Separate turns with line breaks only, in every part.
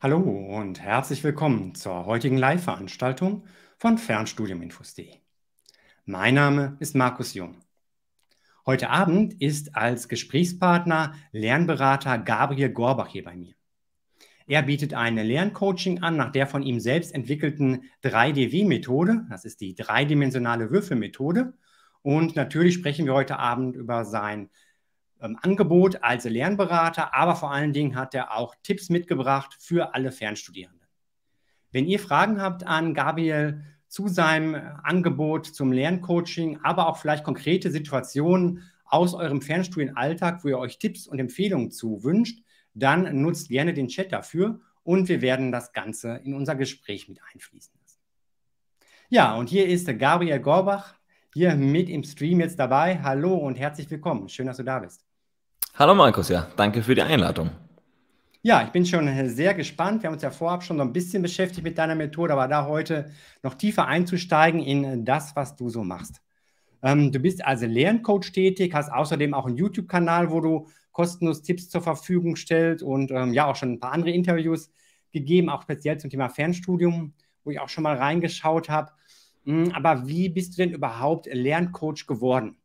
Hallo und herzlich willkommen zur heutigen Live-Veranstaltung von Fernstudiuminfos.de. Mein Name ist Markus Jung. Heute Abend ist als Gesprächspartner Lernberater Gabriel Gorbach hier bei mir. Er bietet eine Lerncoaching an nach der von ihm selbst entwickelten 3DW-Methode. Das ist die dreidimensionale Würfelmethode. Und natürlich sprechen wir heute Abend über sein ähm, Angebot als Lernberater, aber vor allen Dingen hat er auch Tipps mitgebracht für alle Fernstudierenden. Wenn ihr Fragen habt an Gabriel zu seinem äh, Angebot zum Lerncoaching, aber auch vielleicht konkrete Situationen aus eurem Fernstudienalltag, wo ihr euch Tipps und Empfehlungen zu wünscht, dann nutzt gerne den Chat dafür und wir werden das Ganze in unser Gespräch mit einfließen lassen. Ja, und hier ist Gabriel Gorbach, hier mit im Stream jetzt dabei. Hallo und herzlich willkommen. Schön, dass du da bist.
Hallo Markus, ja, danke für die Einladung.
Ja, ich bin schon äh, sehr gespannt. Wir haben uns ja vorab schon so ein bisschen beschäftigt mit deiner Methode, aber da heute noch tiefer einzusteigen in äh, das, was du so machst. Ähm, du bist also Lerncoach tätig, hast außerdem auch einen YouTube-Kanal, wo du kostenlos Tipps zur Verfügung stellst und ähm, ja auch schon ein paar andere Interviews gegeben, auch speziell zum Thema Fernstudium, wo ich auch schon mal reingeschaut habe. Hm, aber wie bist du denn überhaupt Lerncoach geworden?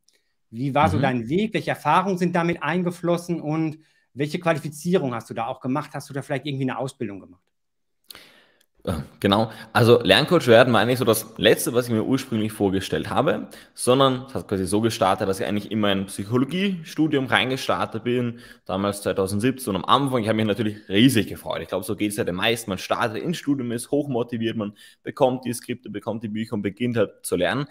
Wie war mhm. so dein Weg? Welche Erfahrungen sind damit eingeflossen und welche Qualifizierung hast du da auch gemacht? Hast du da vielleicht irgendwie eine Ausbildung gemacht?
Äh, genau, also Lerncoach werden war eigentlich so das Letzte, was ich mir ursprünglich vorgestellt habe, sondern es hat quasi so gestartet, dass ich eigentlich in mein Psychologiestudium reingestartet bin, damals 2017 und am Anfang, ich habe mich natürlich riesig gefreut. Ich glaube, so geht es ja den meisten. Man startet ins Studium, ist hochmotiviert, man bekommt die Skripte, bekommt die Bücher und beginnt halt zu lernen.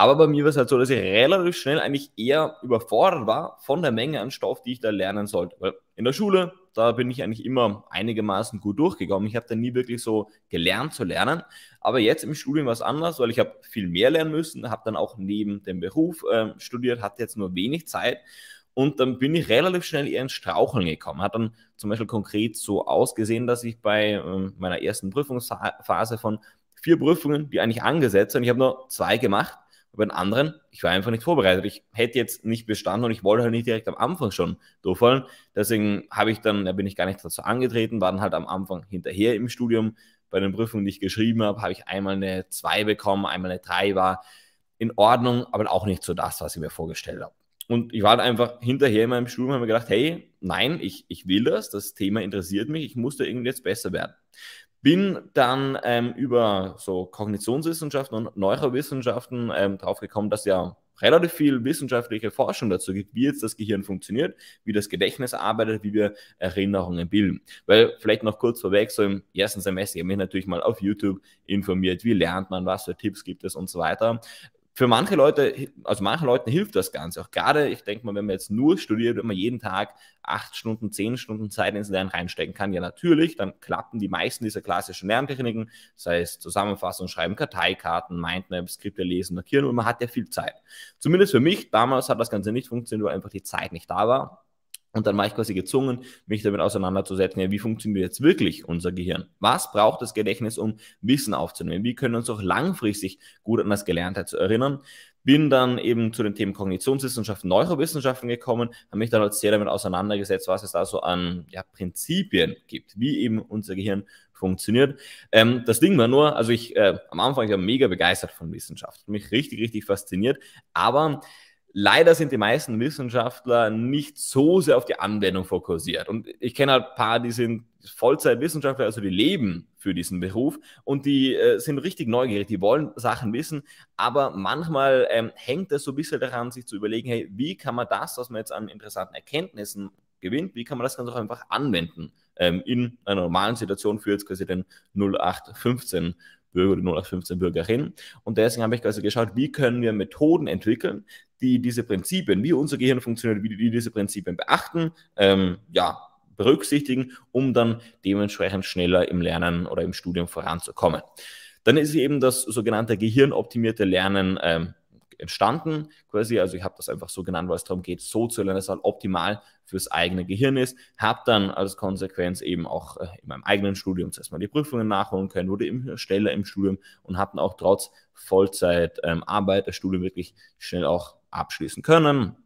Aber bei mir war es halt so, dass ich relativ schnell eigentlich eher überfordert war von der Menge an Stoff, die ich da lernen sollte. Weil in der Schule, da bin ich eigentlich immer einigermaßen gut durchgekommen. Ich habe da nie wirklich so gelernt zu lernen. Aber jetzt im Studium war es anders, weil ich habe viel mehr lernen müssen, habe dann auch neben dem Beruf äh, studiert, hatte jetzt nur wenig Zeit. Und dann bin ich relativ schnell eher ins Straucheln gekommen. Hat dann zum Beispiel konkret so ausgesehen, dass ich bei äh, meiner ersten Prüfungsphase von vier Prüfungen, die eigentlich angesetzt sind, ich habe nur zwei gemacht, bei den anderen, ich war einfach nicht vorbereitet. Ich hätte jetzt nicht bestanden und ich wollte halt nicht direkt am Anfang schon durchfallen. Deswegen habe ich dann, da bin ich gar nicht dazu angetreten, war dann halt am Anfang hinterher im Studium. Bei den Prüfungen, die ich geschrieben habe, habe ich einmal eine 2 bekommen, einmal eine 3 war in Ordnung, aber auch nicht so das, was ich mir vorgestellt habe. Und ich war halt einfach hinterher in meinem Studium, und habe mir gedacht, hey, nein, ich, ich will das, das Thema interessiert mich, ich muss da irgendwie jetzt besser werden. Bin dann ähm, über so Kognitionswissenschaften und Neurowissenschaften ähm, draufgekommen, dass ja relativ viel wissenschaftliche Forschung dazu gibt, wie jetzt das Gehirn funktioniert, wie das Gedächtnis arbeitet, wie wir Erinnerungen bilden. Weil vielleicht noch kurz vorweg, so im ersten Semester, ich habe mich natürlich mal auf YouTube informiert, wie lernt man, was für Tipps gibt es und so weiter für manche Leute, also manche Leuten hilft das Ganze auch. Gerade, ich denke mal, wenn man jetzt nur studiert, wenn man jeden Tag acht Stunden, zehn Stunden Zeit ins Lernen reinstecken kann, ja natürlich, dann klappen die meisten dieser klassischen Lerntechniken, sei es Zusammenfassung, Schreiben, Karteikarten, Mindmaps, Skripte lesen, markieren und man hat ja viel Zeit. Zumindest für mich damals hat das Ganze nicht funktioniert, weil einfach die Zeit nicht da war und dann war ich quasi gezwungen, mich damit auseinanderzusetzen, ja, wie funktioniert jetzt wirklich unser Gehirn? Was braucht das Gedächtnis, um Wissen aufzunehmen? Wie können wir uns auch langfristig gut an das Gelernte zu erinnern? Bin dann eben zu den Themen Kognitionswissenschaften, Neurowissenschaften gekommen, habe mich dann halt sehr damit auseinandergesetzt, was es da so an ja, Prinzipien gibt, wie eben unser Gehirn funktioniert. Ähm, das Ding war nur, also ich äh, am Anfang ich war mega begeistert von Wissenschaft, mich richtig, richtig fasziniert, aber Leider sind die meisten Wissenschaftler nicht so sehr auf die Anwendung fokussiert. Und ich kenne halt ein paar, die sind Vollzeitwissenschaftler, also die leben für diesen Beruf und die äh, sind richtig neugierig, die wollen Sachen wissen, aber manchmal ähm, hängt es so ein bisschen daran, sich zu überlegen, hey, wie kann man das, was man jetzt an interessanten Erkenntnissen gewinnt, wie kann man das Ganze auch einfach anwenden ähm, in einer normalen Situation für jetzt quasi den 0815 Bürger oder 0815 Bürgerin. Und deswegen habe ich also geschaut, wie können wir Methoden entwickeln, die diese Prinzipien, wie unser Gehirn funktioniert, wie die diese Prinzipien beachten, ähm, ja, berücksichtigen, um dann dementsprechend schneller im Lernen oder im Studium voranzukommen. Dann ist eben das sogenannte gehirnoptimierte Lernen ähm, entstanden, quasi. Also ich habe das einfach so genannt, weil es darum geht, so zu lernen, dass es halt optimal fürs eigene Gehirn ist. Habe dann als Konsequenz eben auch äh, in meinem eigenen Studium zuerst mal die Prüfungen nachholen können, wurde eben schneller im Studium und habe dann auch trotz Vollzeitarbeit ähm, das Studium wirklich schnell auch abschließen können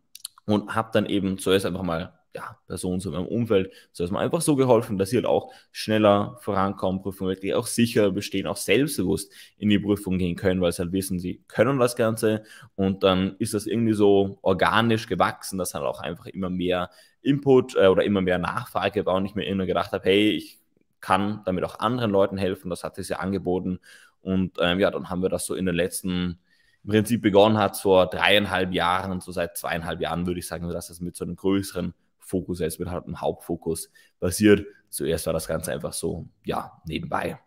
und habe dann eben zuerst einfach mal ja, Person zu meinem Umfeld. So ist mir einfach so geholfen, dass sie halt auch schneller vorankommen, Prüfungen wirklich auch sicher bestehen, auch selbstbewusst in die Prüfung gehen können, weil sie halt wissen, sie können das Ganze und dann ist das irgendwie so organisch gewachsen, dass halt auch einfach immer mehr Input äh, oder immer mehr Nachfrage war und ich mir immer gedacht habe, hey, ich kann damit auch anderen Leuten helfen, das hat es ja angeboten und ähm, ja, dann haben wir das so in den letzten im Prinzip begonnen hat vor dreieinhalb Jahren und so seit zweieinhalb Jahren würde ich sagen, dass das mit so einem größeren Fokus, es wird halt ein Hauptfokus basiert. Zuerst war das Ganze einfach so, ja, nebenbei.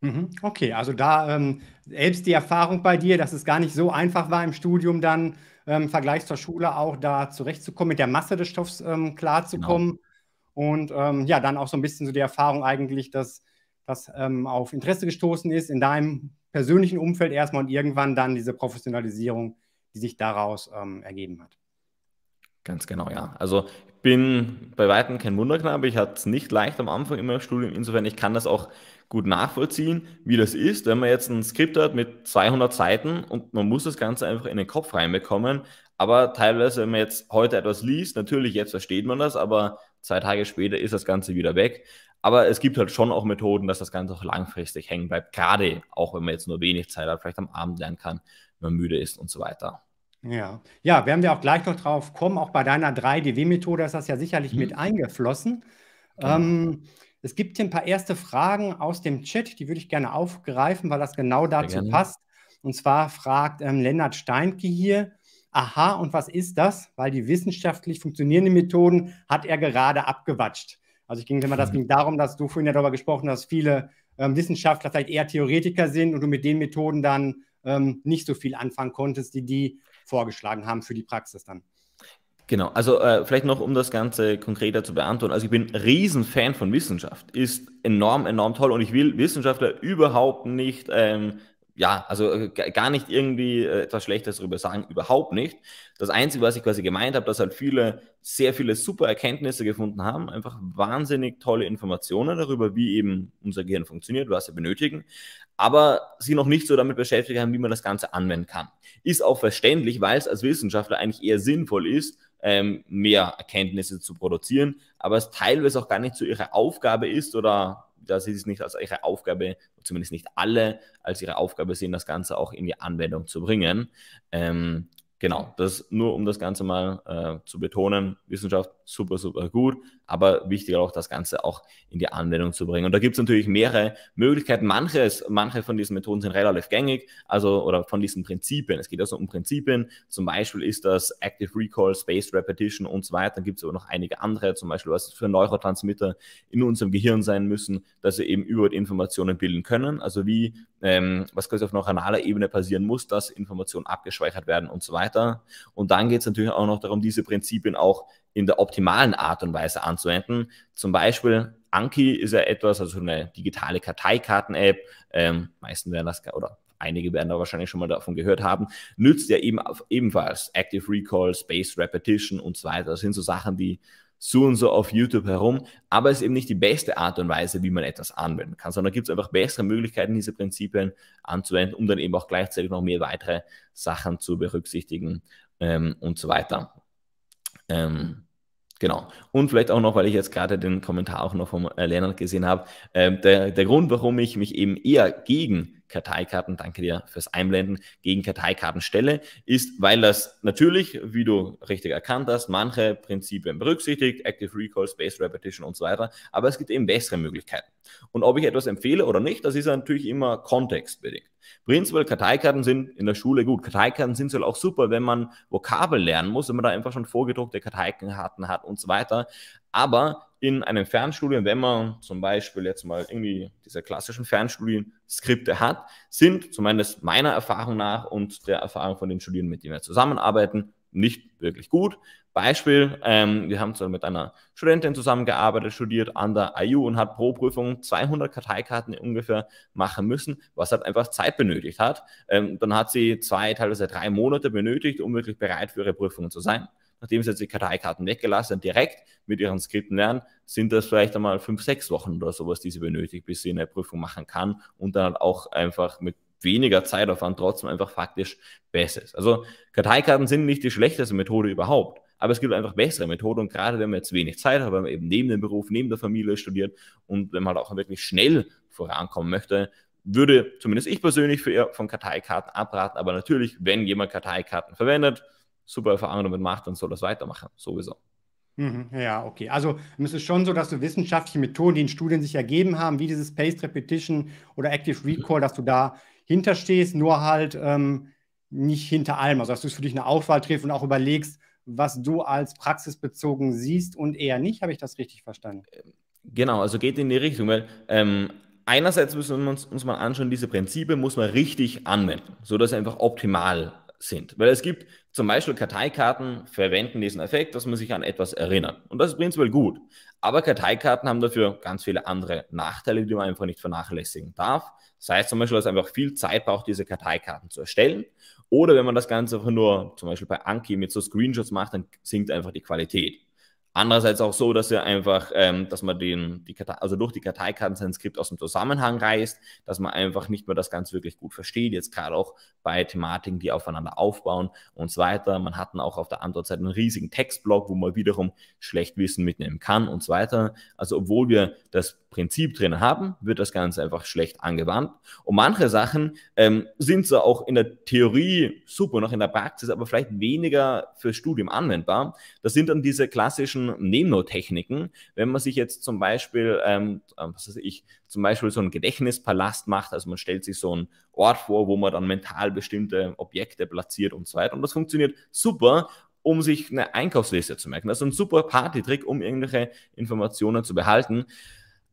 Mhm. Okay,
also da ähm, selbst die Erfahrung bei dir, dass es gar nicht so einfach war im Studium dann ähm, im Vergleich zur Schule auch da zurechtzukommen, mit der Masse des Stoffs ähm, klarzukommen. Genau. Und ähm, ja, dann auch so ein bisschen so die Erfahrung eigentlich, dass das ähm, auf Interesse gestoßen ist in deinem persönlichen Umfeld erstmal und irgendwann dann diese Professionalisierung, die sich daraus ähm, ergeben hat.
Ganz genau, ja. Also bin bei weitem kein Wunderknabe. Ich hatte es nicht leicht am Anfang in meinem Studium. Insofern, ich kann das auch gut nachvollziehen, wie das ist, wenn man jetzt ein Skript hat mit 200 Seiten und man muss das Ganze einfach in den Kopf reinbekommen. Aber teilweise, wenn man jetzt heute etwas liest, natürlich jetzt versteht man das, aber zwei Tage später ist das Ganze wieder weg. Aber es gibt halt schon auch Methoden, dass das Ganze auch langfristig hängen bleibt, gerade auch wenn man jetzt nur wenig Zeit hat, vielleicht am Abend lernen kann, wenn man müde ist und so weiter.
Ja, ja, werden wir auch gleich noch drauf kommen. Auch bei deiner 3DW-Methode ist das ja sicherlich mhm. mit eingeflossen. Genau. Ähm, es gibt hier ein paar erste Fragen aus dem Chat, die würde ich gerne aufgreifen, weil das genau dazu passt. Und zwar fragt ähm, Lennart Steinke hier, aha, und was ist das? Weil die wissenschaftlich funktionierenden Methoden hat er gerade abgewatscht. Also ich ging immer, das mhm. ging darum, dass du vorhin ja darüber gesprochen hast, dass viele ähm, Wissenschaftler vielleicht eher Theoretiker sind und du mit den Methoden dann ähm, nicht so viel anfangen konntest, die die vorgeschlagen haben für die Praxis dann.
Genau, also äh, vielleicht noch, um das Ganze konkreter zu beantworten. Also ich bin Riesenfan von Wissenschaft, ist enorm, enorm toll und ich will Wissenschaftler überhaupt nicht, ähm, ja, also äh, gar nicht irgendwie äh, etwas Schlechtes darüber sagen, überhaupt nicht. Das Einzige, was ich quasi gemeint habe, dass halt viele, sehr viele super Erkenntnisse gefunden haben, einfach wahnsinnig tolle Informationen darüber, wie eben unser Gehirn funktioniert, was wir benötigen aber sie noch nicht so damit beschäftigt haben, wie man das Ganze anwenden kann. Ist auch verständlich, weil es als Wissenschaftler eigentlich eher sinnvoll ist, ähm, mehr Erkenntnisse zu produzieren, aber es teilweise auch gar nicht so ihre Aufgabe ist oder dass sie es nicht als ihre Aufgabe, zumindest nicht alle, als ihre Aufgabe sehen, das Ganze auch in die Anwendung zu bringen. Ähm, Genau, das nur um das Ganze mal äh, zu betonen. Wissenschaft super, super gut, aber wichtiger auch das Ganze auch in die Anwendung zu bringen. Und da gibt es natürlich mehrere Möglichkeiten. Manches, manche von diesen Methoden sind relativ gängig, also oder von diesen Prinzipien. Es geht also um Prinzipien. Zum Beispiel ist das Active Recall, Spaced Repetition und so weiter. Dann gibt es aber noch einige andere, zum Beispiel was für Neurotransmitter in unserem Gehirn sein müssen, dass sie eben über Informationen bilden können. Also wie ähm, was quasi auf neuronaler Ebene passieren muss, dass Informationen abgespeichert werden und so weiter. Und dann geht es natürlich auch noch darum, diese Prinzipien auch in der optimalen Art und Weise anzuwenden. Zum Beispiel Anki ist ja etwas, also eine digitale Karteikarten-App. Ähm, meisten werden das oder einige werden da wahrscheinlich schon mal davon gehört haben, nützt ja eben ebenfalls Active Recall, Space Repetition und so weiter. Das sind so Sachen, die so und so auf YouTube herum, aber es ist eben nicht die beste Art und Weise, wie man etwas anwenden kann, sondern gibt es einfach bessere Möglichkeiten, diese Prinzipien anzuwenden, um dann eben auch gleichzeitig noch mehr weitere Sachen zu berücksichtigen ähm, und so weiter. Ähm, Genau. Und vielleicht auch noch, weil ich jetzt gerade den Kommentar auch noch vom äh, Lennart gesehen habe, äh, der, der Grund, warum ich mich eben eher gegen Karteikarten, danke dir fürs Einblenden, gegen Karteikarten stelle, ist, weil das natürlich, wie du richtig erkannt hast, manche Prinzipien berücksichtigt, Active Recall, Space Repetition und so weiter, aber es gibt eben bessere Möglichkeiten. Und ob ich etwas empfehle oder nicht, das ist natürlich immer kontextbedingt. Prinzipiell Karteikarten sind in der Schule gut. Karteikarten sind auch super, wenn man Vokabel lernen muss, wenn man da einfach schon vorgedruckte Karteikarten hat und so weiter. Aber in einem Fernstudium, wenn man zum Beispiel jetzt mal irgendwie diese klassischen Fernstudienskripte hat, sind zumindest meiner Erfahrung nach und der Erfahrung von den Studierenden, mit denen wir zusammenarbeiten, nicht wirklich gut. Beispiel, ähm, wir haben zwar mit einer Studentin zusammengearbeitet, studiert an der IU und hat pro Prüfung 200 Karteikarten ungefähr machen müssen, was halt einfach Zeit benötigt hat. Ähm, dann hat sie zwei, teilweise drei Monate benötigt, um wirklich bereit für ihre Prüfungen zu sein nachdem sie jetzt die Karteikarten weggelassen, direkt mit ihren Skripten lernen, sind das vielleicht einmal fünf, sechs Wochen oder sowas, die sie benötigt, bis sie eine Prüfung machen kann und dann halt auch einfach mit weniger Zeitaufwand trotzdem einfach faktisch besser ist. Also Karteikarten sind nicht die schlechteste Methode überhaupt, aber es gibt einfach bessere Methoden und gerade wenn man jetzt wenig Zeit hat, weil man eben neben dem Beruf, neben der Familie studiert und wenn man halt auch wirklich schnell vorankommen möchte, würde zumindest ich persönlich für, von Karteikarten abraten, aber natürlich, wenn jemand Karteikarten verwendet, super Erfahrungen damit macht, dann soll das weitermachen, sowieso.
Mhm, ja, okay. Also es ist schon so, dass du wissenschaftliche Methoden, die in Studien sich ergeben haben, wie dieses Paced Repetition oder Active mhm. Recall, dass du da hinterstehst, nur halt ähm, nicht hinter allem. Also dass du es für dich eine Auswahl triffst und auch überlegst, was du als praxisbezogen siehst und eher nicht. Habe ich das richtig verstanden?
Genau, also geht in die Richtung, weil ähm, einerseits müssen wir uns, uns mal anschauen, diese Prinzipien muss man richtig anwenden, sodass sie einfach optimal sind. Weil es gibt zum Beispiel Karteikarten, verwenden diesen Effekt, dass man sich an etwas erinnert. Und das ist prinzipiell gut. Aber Karteikarten haben dafür ganz viele andere Nachteile, die man einfach nicht vernachlässigen darf. Das heißt zum Beispiel, dass einfach viel Zeit braucht, diese Karteikarten zu erstellen. Oder wenn man das Ganze einfach nur zum Beispiel bei Anki mit so Screenshots macht, dann sinkt einfach die Qualität. Andererseits auch so, dass wir einfach, ähm, dass man den, die Kartei, also durch die Karteikarten sein Skript aus dem Zusammenhang reißt, dass man einfach nicht mehr das Ganze wirklich gut versteht. Jetzt gerade auch bei Thematiken, die aufeinander aufbauen und so weiter. Man hat dann auch auf der Antwortseite einen riesigen Textblock, wo man wiederum schlecht Wissen mitnehmen kann und so weiter. Also obwohl wir das Prinzip drin haben, wird das Ganze einfach schlecht angewandt. Und manche Sachen ähm, sind so auch in der Theorie super, noch in der Praxis, aber vielleicht weniger fürs Studium anwendbar. Das sind dann diese klassischen Nemo-Techniken. Wenn man sich jetzt zum Beispiel, ähm, äh, was weiß ich, zum Beispiel so einen Gedächtnispalast macht, also man stellt sich so einen Ort vor, wo man dann mental bestimmte Objekte platziert und so weiter. Und das funktioniert super, um sich eine Einkaufsliste zu merken. Das ist ein super Party-Trick, um irgendwelche Informationen zu behalten.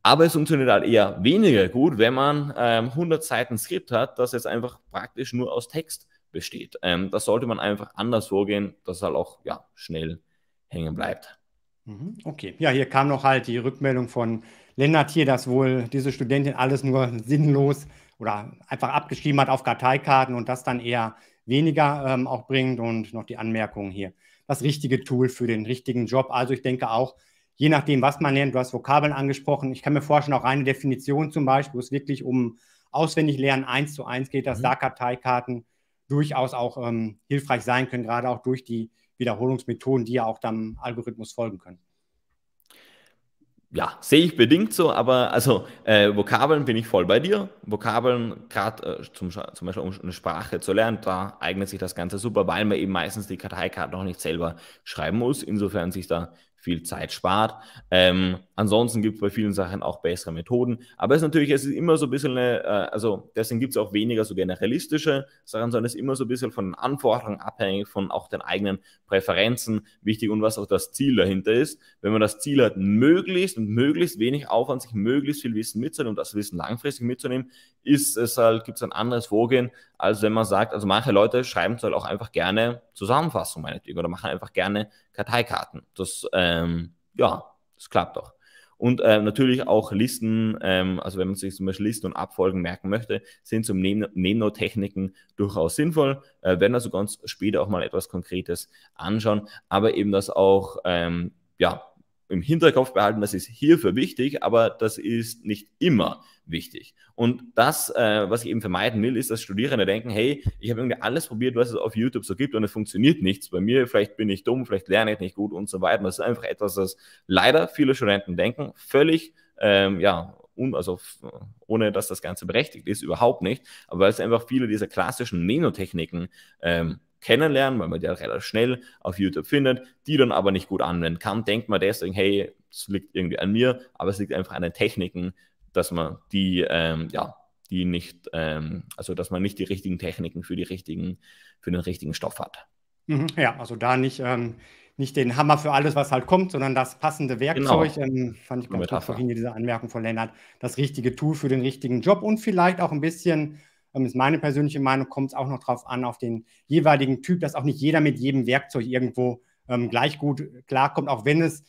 Aber es funktioniert halt eher weniger gut, wenn man ähm, 100 Seiten Skript hat, das jetzt einfach praktisch nur aus Text besteht. Ähm, das sollte man einfach anders vorgehen, dass es halt auch ja, schnell hängen bleibt.
Mhm, okay, ja, hier kam noch halt die Rückmeldung von Lennart hier, dass wohl diese Studentin alles nur sinnlos oder einfach abgeschrieben hat auf Karteikarten und das dann eher weniger ähm, auch bringt und noch die Anmerkung hier. Das richtige Tool für den richtigen Job. Also ich denke auch, je nachdem, was man lernt, du hast Vokabeln angesprochen. Ich kann mir vorstellen, auch eine Definition zum Beispiel, wo es wirklich um auswendig Lernen eins zu eins geht, dass mhm. Da-Karteikarten durchaus auch ähm, hilfreich sein können, gerade auch durch die Wiederholungsmethoden, die ja auch dann Algorithmus folgen können.
Ja, sehe ich bedingt so, aber also äh, Vokabeln bin ich voll bei dir. Vokabeln, gerade äh, zum, zum, Beispiel um eine Sprache zu lernen, da eignet sich das Ganze super, weil man eben meistens die Karteikarten noch nicht selber schreiben muss. Insofern sich da viel Zeit spart. Ähm, ansonsten gibt es bei vielen Sachen auch bessere Methoden. Aber es ist natürlich, es ist immer so ein bisschen eine, äh, also deswegen gibt es auch weniger so generalistische Sachen, sondern es ist immer so ein bisschen von Anforderungen abhängig, von auch den eigenen Präferenzen wichtig und was auch das Ziel dahinter ist. Wenn man das Ziel hat, möglichst und möglichst wenig Aufwand, sich möglichst viel Wissen mitzunehmen und das Wissen langfristig mitzunehmen, ist es halt, gibt es ein anderes Vorgehen, als wenn man sagt, also manche Leute schreiben es halt auch einfach gerne Zusammenfassung meinetwegen oder machen einfach gerne Karteikarten. Das, ähm, ja, das klappt doch. Und äh, natürlich auch Listen, ähm, also wenn man sich zum Beispiel Listen und Abfolgen merken möchte, sind zum Neno-Techniken durchaus sinnvoll. Äh, werden also ganz später auch mal etwas Konkretes anschauen, aber eben das auch, ähm, ja, im Hinterkopf behalten, das ist hierfür wichtig, aber das ist nicht immer wichtig. Und das, äh, was ich eben vermeiden will, ist, dass Studierende denken, hey, ich habe irgendwie alles probiert, was es auf YouTube so gibt und es funktioniert nichts bei mir, vielleicht bin ich dumm, vielleicht lerne ich nicht gut und so weiter. Und das ist einfach etwas, was leider viele Studenten denken, völlig, ähm, ja, un, also ohne dass das Ganze berechtigt ist, überhaupt nicht, aber weil es einfach viele dieser klassischen Nenotechniken ähm, kennenlernen, weil man die relativ schnell auf YouTube findet, die dann aber nicht gut anwenden kann, denkt man deswegen, hey, es liegt irgendwie an mir, aber es liegt einfach an den Techniken, dass man die, ähm, ja, die nicht, ähm, also dass man nicht die richtigen Techniken für die richtigen, für den richtigen Stoff hat.
Mhm, ja, also da nicht, ähm, nicht den Hammer für alles, was halt kommt, sondern das passende Werkzeug. Genau. Ähm, fand ich ganz gut vorhin diese Anmerkung von Lennart. Das richtige Tool für den richtigen Job und vielleicht auch ein bisschen ähm, ist meine persönliche Meinung, kommt es auch noch darauf an, auf den jeweiligen Typ, dass auch nicht jeder mit jedem Werkzeug irgendwo ähm, gleich gut klarkommt, auch wenn es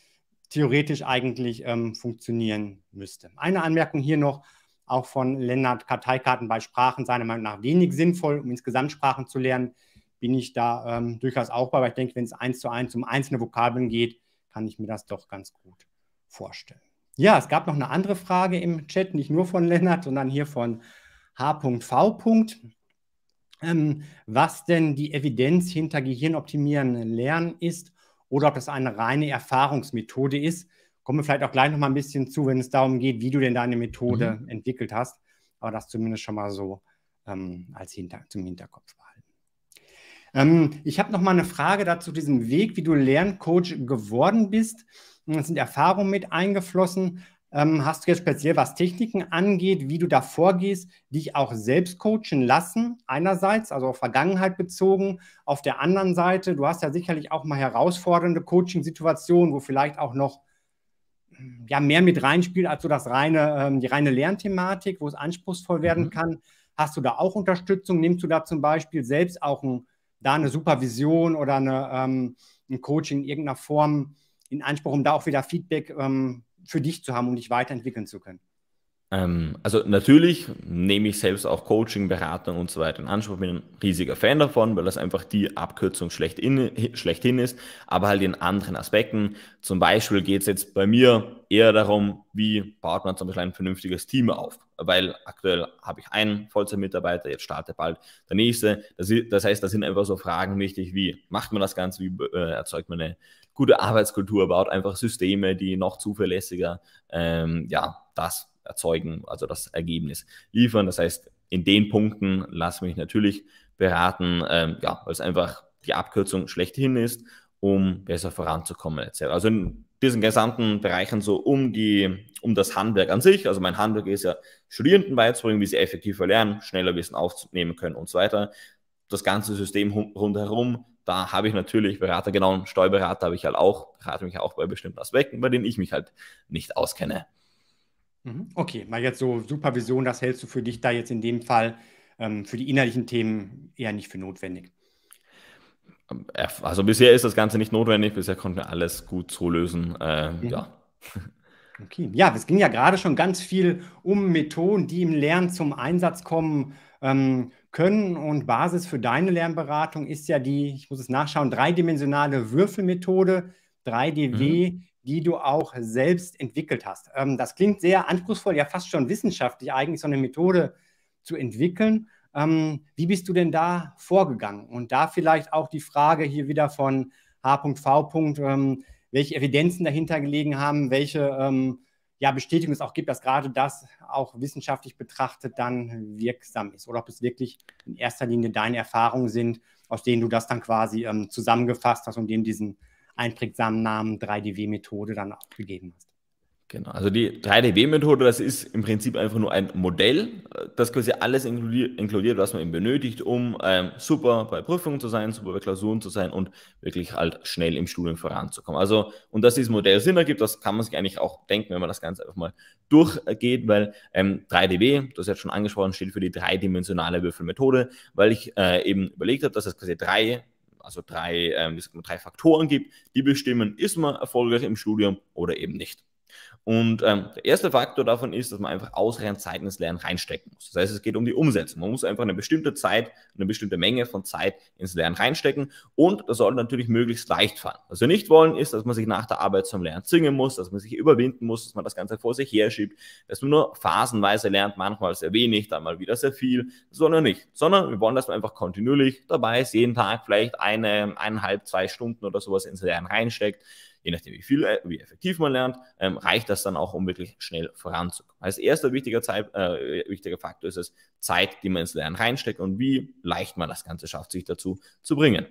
theoretisch eigentlich ähm, funktionieren müsste. Eine Anmerkung hier noch, auch von Lennart, Karteikarten bei Sprachen seiner Meinung nach wenig sinnvoll, um insgesamt Sprachen zu lernen, bin ich da ähm, durchaus auch bei, weil ich denke, wenn es eins zu eins um einzelne Vokabeln geht, kann ich mir das doch ganz gut vorstellen. Ja, es gab noch eine andere Frage im Chat, nicht nur von Lennart, sondern hier von H.V. Ähm, was denn die Evidenz hinter gehirnoptimierendem Lernen ist oder ob das eine reine Erfahrungsmethode ist. Kommen wir vielleicht auch gleich noch mal ein bisschen zu, wenn es darum geht, wie du denn deine Methode mhm. entwickelt hast. Aber das zumindest schon mal so ähm, als hinter, zum Hinterkopf behalten. Ähm, ich habe noch mal eine Frage dazu, diesem Weg, wie du Lerncoach geworden bist. Es sind Erfahrungen mit eingeflossen ähm, hast du jetzt speziell, was Techniken angeht, wie du da vorgehst, dich auch selbst coachen lassen, einerseits, also auf Vergangenheit bezogen, auf der anderen Seite, du hast ja sicherlich auch mal herausfordernde Coaching-Situationen, wo vielleicht auch noch hm, ja, mehr mit reinspielt als so das reine, ähm, die reine Lernthematik, wo es anspruchsvoll werden mhm. kann. Hast du da auch Unterstützung? Nimmst du da zum Beispiel selbst auch ein, da eine Supervision oder eine, ähm, ein Coaching in irgendeiner Form in Anspruch, um da auch wieder Feedback ähm, für dich zu haben, um dich weiterentwickeln zu können?
Ähm, also natürlich nehme ich selbst auch Coaching, Beratung und so weiter in Anspruch. Bin ein riesiger Fan davon, weil das einfach die Abkürzung schlechthin, schlechthin ist, aber halt in anderen Aspekten. Zum Beispiel geht es jetzt bei mir eher darum, wie baut man zum Beispiel ein vernünftiges Team auf. Weil aktuell habe ich einen Vollzeitmitarbeiter, jetzt startet bald der nächste. Das, das heißt, da sind einfach so Fragen wichtig, wie macht man das Ganze, wie äh, erzeugt man eine gute Arbeitskultur baut, einfach Systeme, die noch zuverlässiger ähm, ja, das erzeugen, also das Ergebnis liefern. Das heißt, in den Punkten lasse mich natürlich beraten, ähm, ja, weil es einfach die Abkürzung schlechthin ist, um besser voranzukommen etc. Also in diesen gesamten Bereichen so um die, um das Handwerk an sich. Also mein Handwerk ist ja Studierenden beizubringen, wie sie effektiver lernen, schneller Wissen aufnehmen können und so weiter. Das ganze System rundherum, da habe ich natürlich Berater, genau, einen Steuerberater habe ich halt auch, berate mich auch bei bestimmten Aspekten, bei denen ich mich halt nicht auskenne.
Mhm, okay, mal jetzt so Supervision, das hältst du für dich da jetzt in dem Fall ähm, für die innerlichen Themen eher nicht für notwendig?
Ähm, also bisher ist das Ganze nicht notwendig, bisher konnten wir alles gut so lösen. Äh, mhm. Ja.
Okay, ja, es ging ja gerade schon ganz viel um Methoden, die im Lernen zum Einsatz kommen. Ähm, können. Und Basis für deine Lernberatung ist ja die, ich muss es nachschauen, dreidimensionale Würfelmethode, 3DW, mhm. die du auch selbst entwickelt hast. Ähm, das klingt sehr anspruchsvoll, ja fast schon wissenschaftlich eigentlich, so eine Methode zu entwickeln. Ähm, wie bist du denn da vorgegangen? Und da vielleicht auch die Frage hier wieder von H.V. Ähm, welche Evidenzen dahinter gelegen haben, welche ähm, ja, Bestätigung es auch gibt, dass gerade das auch wissenschaftlich betrachtet dann wirksam ist oder ob es wirklich in erster Linie deine Erfahrungen sind, aus denen du das dann quasi ähm, zusammengefasst hast und dem diesen einprägsamen Namen 3DW-Methode dann auch gegeben hast. Genau.
Also die 3DW-Methode, das ist im Prinzip einfach nur ein Modell, das quasi alles inkludiert, was man eben benötigt, um ähm, super bei Prüfungen zu sein, super bei Klausuren zu sein und wirklich halt schnell im Studium voranzukommen. Also, und dass dieses Modell Sinn ergibt, das kann man sich eigentlich auch denken, wenn man das Ganze einfach mal durchgeht, weil ähm, 3DW, das jetzt schon angesprochen, steht für die dreidimensionale Würfelmethode, weil ich äh, eben überlegt habe, dass es quasi drei also drei, ähm, drei Faktoren gibt, die bestimmen, ist man erfolgreich im Studium oder eben nicht. Und ähm, der erste Faktor davon ist, dass man einfach ausreichend Zeit ins Lernen reinstecken muss. Das heißt, es geht um die Umsetzung. Man muss einfach eine bestimmte Zeit, eine bestimmte Menge von Zeit ins Lernen reinstecken und das soll natürlich möglichst leicht fallen. Was wir nicht wollen, ist, dass man sich nach der Arbeit zum Lernen zwingen muss, dass man sich überwinden muss, dass man das Ganze vor sich herschiebt, dass man nur phasenweise lernt, manchmal sehr wenig, dann mal wieder sehr viel, sondern nicht. Sondern wir wollen, dass man einfach kontinuierlich dabei ist, jeden Tag vielleicht eine, eineinhalb, zwei Stunden oder sowas ins Lernen reinsteckt je nachdem, wie viel, äh, wie effektiv man lernt, ähm, reicht das dann auch, um wirklich schnell voranzukommen. Als erster wichtiger, Zeit, äh, wichtiger Faktor ist es Zeit, die man ins Lernen reinsteckt und wie leicht man das Ganze schafft, sich dazu zu bringen.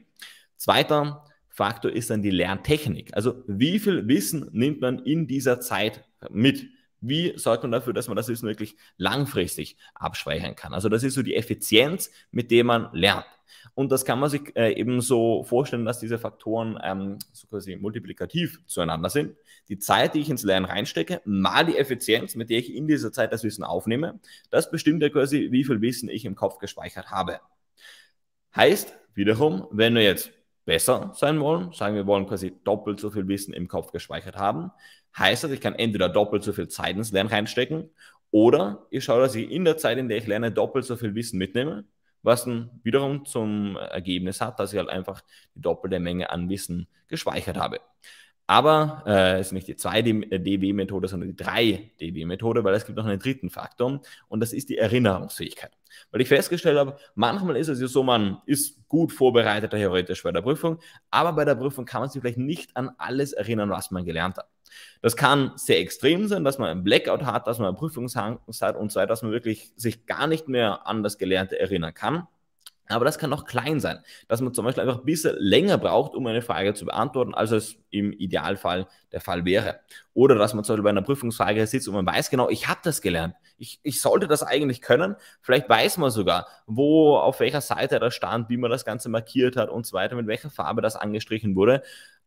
Zweiter Faktor ist dann die Lerntechnik. Also wie viel Wissen nimmt man in dieser Zeit mit? wie sorgt man dafür, dass man das Wissen wirklich langfristig abspeichern kann. Also das ist so die Effizienz, mit der man lernt. Und das kann man sich äh, eben so vorstellen, dass diese Faktoren ähm, so quasi multiplikativ zueinander sind. Die Zeit, die ich ins Lernen reinstecke, mal die Effizienz, mit der ich in dieser Zeit das Wissen aufnehme, das bestimmt ja quasi, wie viel Wissen ich im Kopf gespeichert habe. Heißt wiederum, wenn wir jetzt besser sein wollen, sagen wir wollen quasi doppelt so viel Wissen im Kopf gespeichert haben, Heißt das, ich kann entweder doppelt so viel Zeit ins Lernen reinstecken oder ich schaue, dass ich in der Zeit, in der ich lerne, doppelt so viel Wissen mitnehme, was dann wiederum zum Ergebnis hat, dass ich halt einfach die doppelte Menge an Wissen gespeichert habe. Aber äh, es ist nicht die 2-DW-Methode, äh, sondern die 3-DW-Methode, weil es gibt noch einen dritten Faktor und das ist die Erinnerungsfähigkeit. Weil ich festgestellt habe, manchmal ist es ja so, man ist gut vorbereitet theoretisch bei der Prüfung, aber bei der Prüfung kann man sich vielleicht nicht an alles erinnern, was man gelernt hat. Das kann sehr extrem sein, dass man einen Blackout hat, dass man eine Prüfungshang hat und so weiter, dass man wirklich sich gar nicht mehr an das Gelernte erinnern kann. Aber das kann auch klein sein, dass man zum Beispiel einfach ein bisschen länger braucht, um eine Frage zu beantworten, als es im Idealfall der Fall wäre. Oder dass man zum Beispiel bei einer Prüfungsfrage sitzt und man weiß genau, ich habe das gelernt. Ich, ich sollte das eigentlich können. Vielleicht weiß man sogar, wo, auf welcher Seite das stand, wie man das Ganze markiert hat und so weiter, mit welcher Farbe das angestrichen wurde.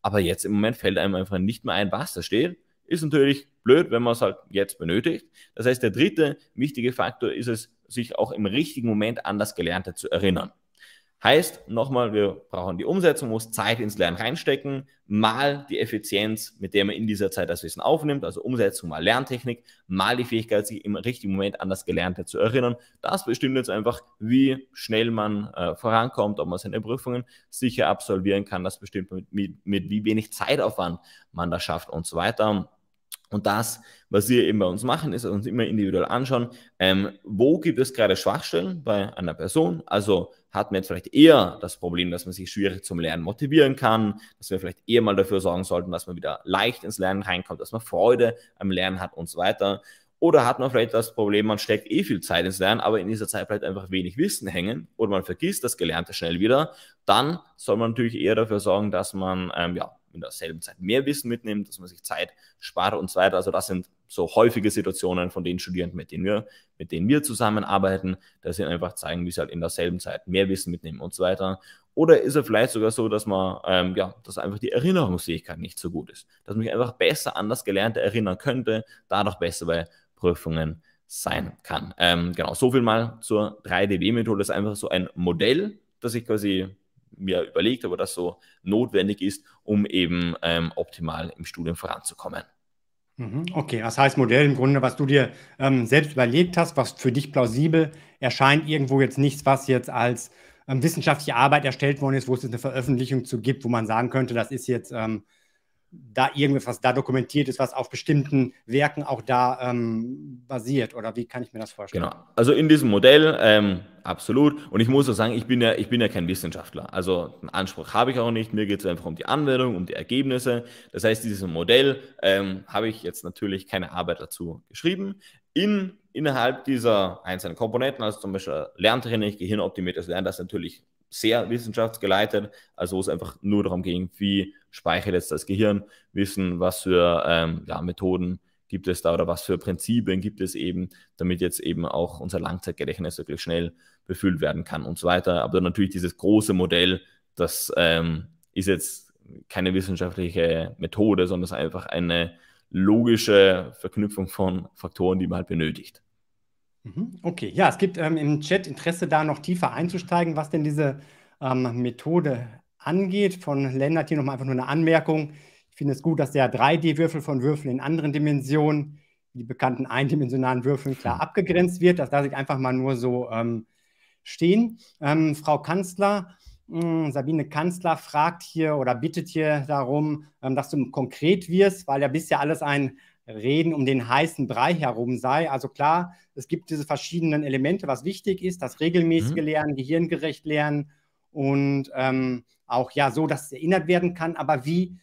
Aber jetzt im Moment fällt einem einfach nicht mehr ein, was da steht. Ist natürlich blöd, wenn man es halt jetzt benötigt. Das heißt, der dritte wichtige Faktor ist es, sich auch im richtigen Moment an das Gelernte zu erinnern. Heißt, nochmal, wir brauchen die Umsetzung, muss Zeit ins Lernen reinstecken, mal die Effizienz, mit der man in dieser Zeit das Wissen aufnimmt, also Umsetzung mal Lerntechnik, mal die Fähigkeit, sich im richtigen Moment an das Gelernte zu erinnern. Das bestimmt jetzt einfach, wie schnell man äh, vorankommt, ob man seine Prüfungen sicher absolvieren kann. Das bestimmt mit, mit, mit wie wenig Zeitaufwand man das schafft und so weiter. Und das, was wir eben bei uns machen, ist uns immer individuell anschauen, ähm, wo gibt es gerade Schwachstellen bei einer Person. Also hat man jetzt vielleicht eher das Problem, dass man sich schwierig zum Lernen motivieren kann, dass wir vielleicht eher mal dafür sorgen sollten, dass man wieder leicht ins Lernen reinkommt, dass man Freude am Lernen hat und so weiter. Oder hat man vielleicht das Problem, man steckt eh viel Zeit ins Lernen, aber in dieser Zeit bleibt einfach wenig Wissen hängen oder man vergisst das Gelernte schnell wieder. Dann soll man natürlich eher dafür sorgen, dass man ähm, ja, in derselben Zeit mehr Wissen mitnimmt, dass man sich Zeit spart und so weiter. Also das sind so häufige Situationen von den Studierenden, mit denen wir, mit denen wir zusammenarbeiten, dass sie einfach zeigen, wie sie halt in derselben Zeit mehr Wissen mitnehmen und so weiter. Oder ist es vielleicht sogar so, dass man, ähm, ja, dass einfach die Erinnerungsfähigkeit nicht so gut ist, dass man sich einfach besser an das Gelernte erinnern könnte, dadurch besser bei Prüfungen sein kann. Ähm, genau, so viel mal zur 3DW-Methode. Das ist einfach so ein Modell, das ich quasi mir überlegt, aber das so notwendig ist, um eben ähm, optimal im Studium voranzukommen.
Mhm, okay, das heißt Modell im Grunde, was du dir ähm, selbst überlegt hast, was für dich plausibel erscheint, irgendwo jetzt nichts, was jetzt als ähm, wissenschaftliche Arbeit erstellt worden ist, wo es jetzt eine Veröffentlichung zu gibt, wo man sagen könnte, das ist jetzt ähm, da irgendwas da dokumentiert ist, was auf bestimmten Werken auch da ähm, basiert? Oder wie kann ich mir das vorstellen? Genau,
also in diesem Modell ähm, absolut. Und ich muss auch sagen, ich bin, ja, ich bin ja kein Wissenschaftler. Also einen Anspruch habe ich auch nicht. Mir geht es einfach um die Anwendung, um die Ergebnisse. Das heißt, dieses Modell ähm, habe ich jetzt natürlich keine Arbeit dazu geschrieben. In, innerhalb dieser einzelnen Komponenten, also zum Beispiel Lerntraining, gehirnoptimiertes Lernen, das natürlich sehr wissenschaftsgeleitet, also wo es einfach nur darum ging, wie speichert jetzt das Gehirn Wissen, was für ähm, ja, Methoden gibt es da oder was für Prinzipien gibt es eben, damit jetzt eben auch unser Langzeitgedächtnis wirklich schnell befüllt werden kann und so weiter. Aber natürlich dieses große Modell, das ähm, ist jetzt keine wissenschaftliche Methode, sondern es ist einfach eine logische Verknüpfung von Faktoren, die man halt benötigt.
Mhm. Okay, ja, es gibt ähm, im Chat Interesse, da noch tiefer einzusteigen, was denn diese ähm, Methode angeht. Von Lennart hier nochmal einfach nur eine Anmerkung. Ich finde es gut, dass der 3D-Würfel von Würfeln in anderen Dimensionen, die bekannten eindimensionalen Würfeln, klar hm. abgegrenzt wird. Das lasse ich einfach mal nur so ähm, stehen. Ähm, Frau Kanzler, hm, Sabine Kanzler fragt hier oder bittet hier darum, ähm, dass du konkret wirst, weil ja bisher alles ein Reden um den heißen Brei herum sei. Also klar, es gibt diese verschiedenen Elemente, was wichtig ist, das regelmäßige mhm. Lernen, gehirngerecht Lernen und ähm, auch ja so, dass es erinnert werden kann, aber wie,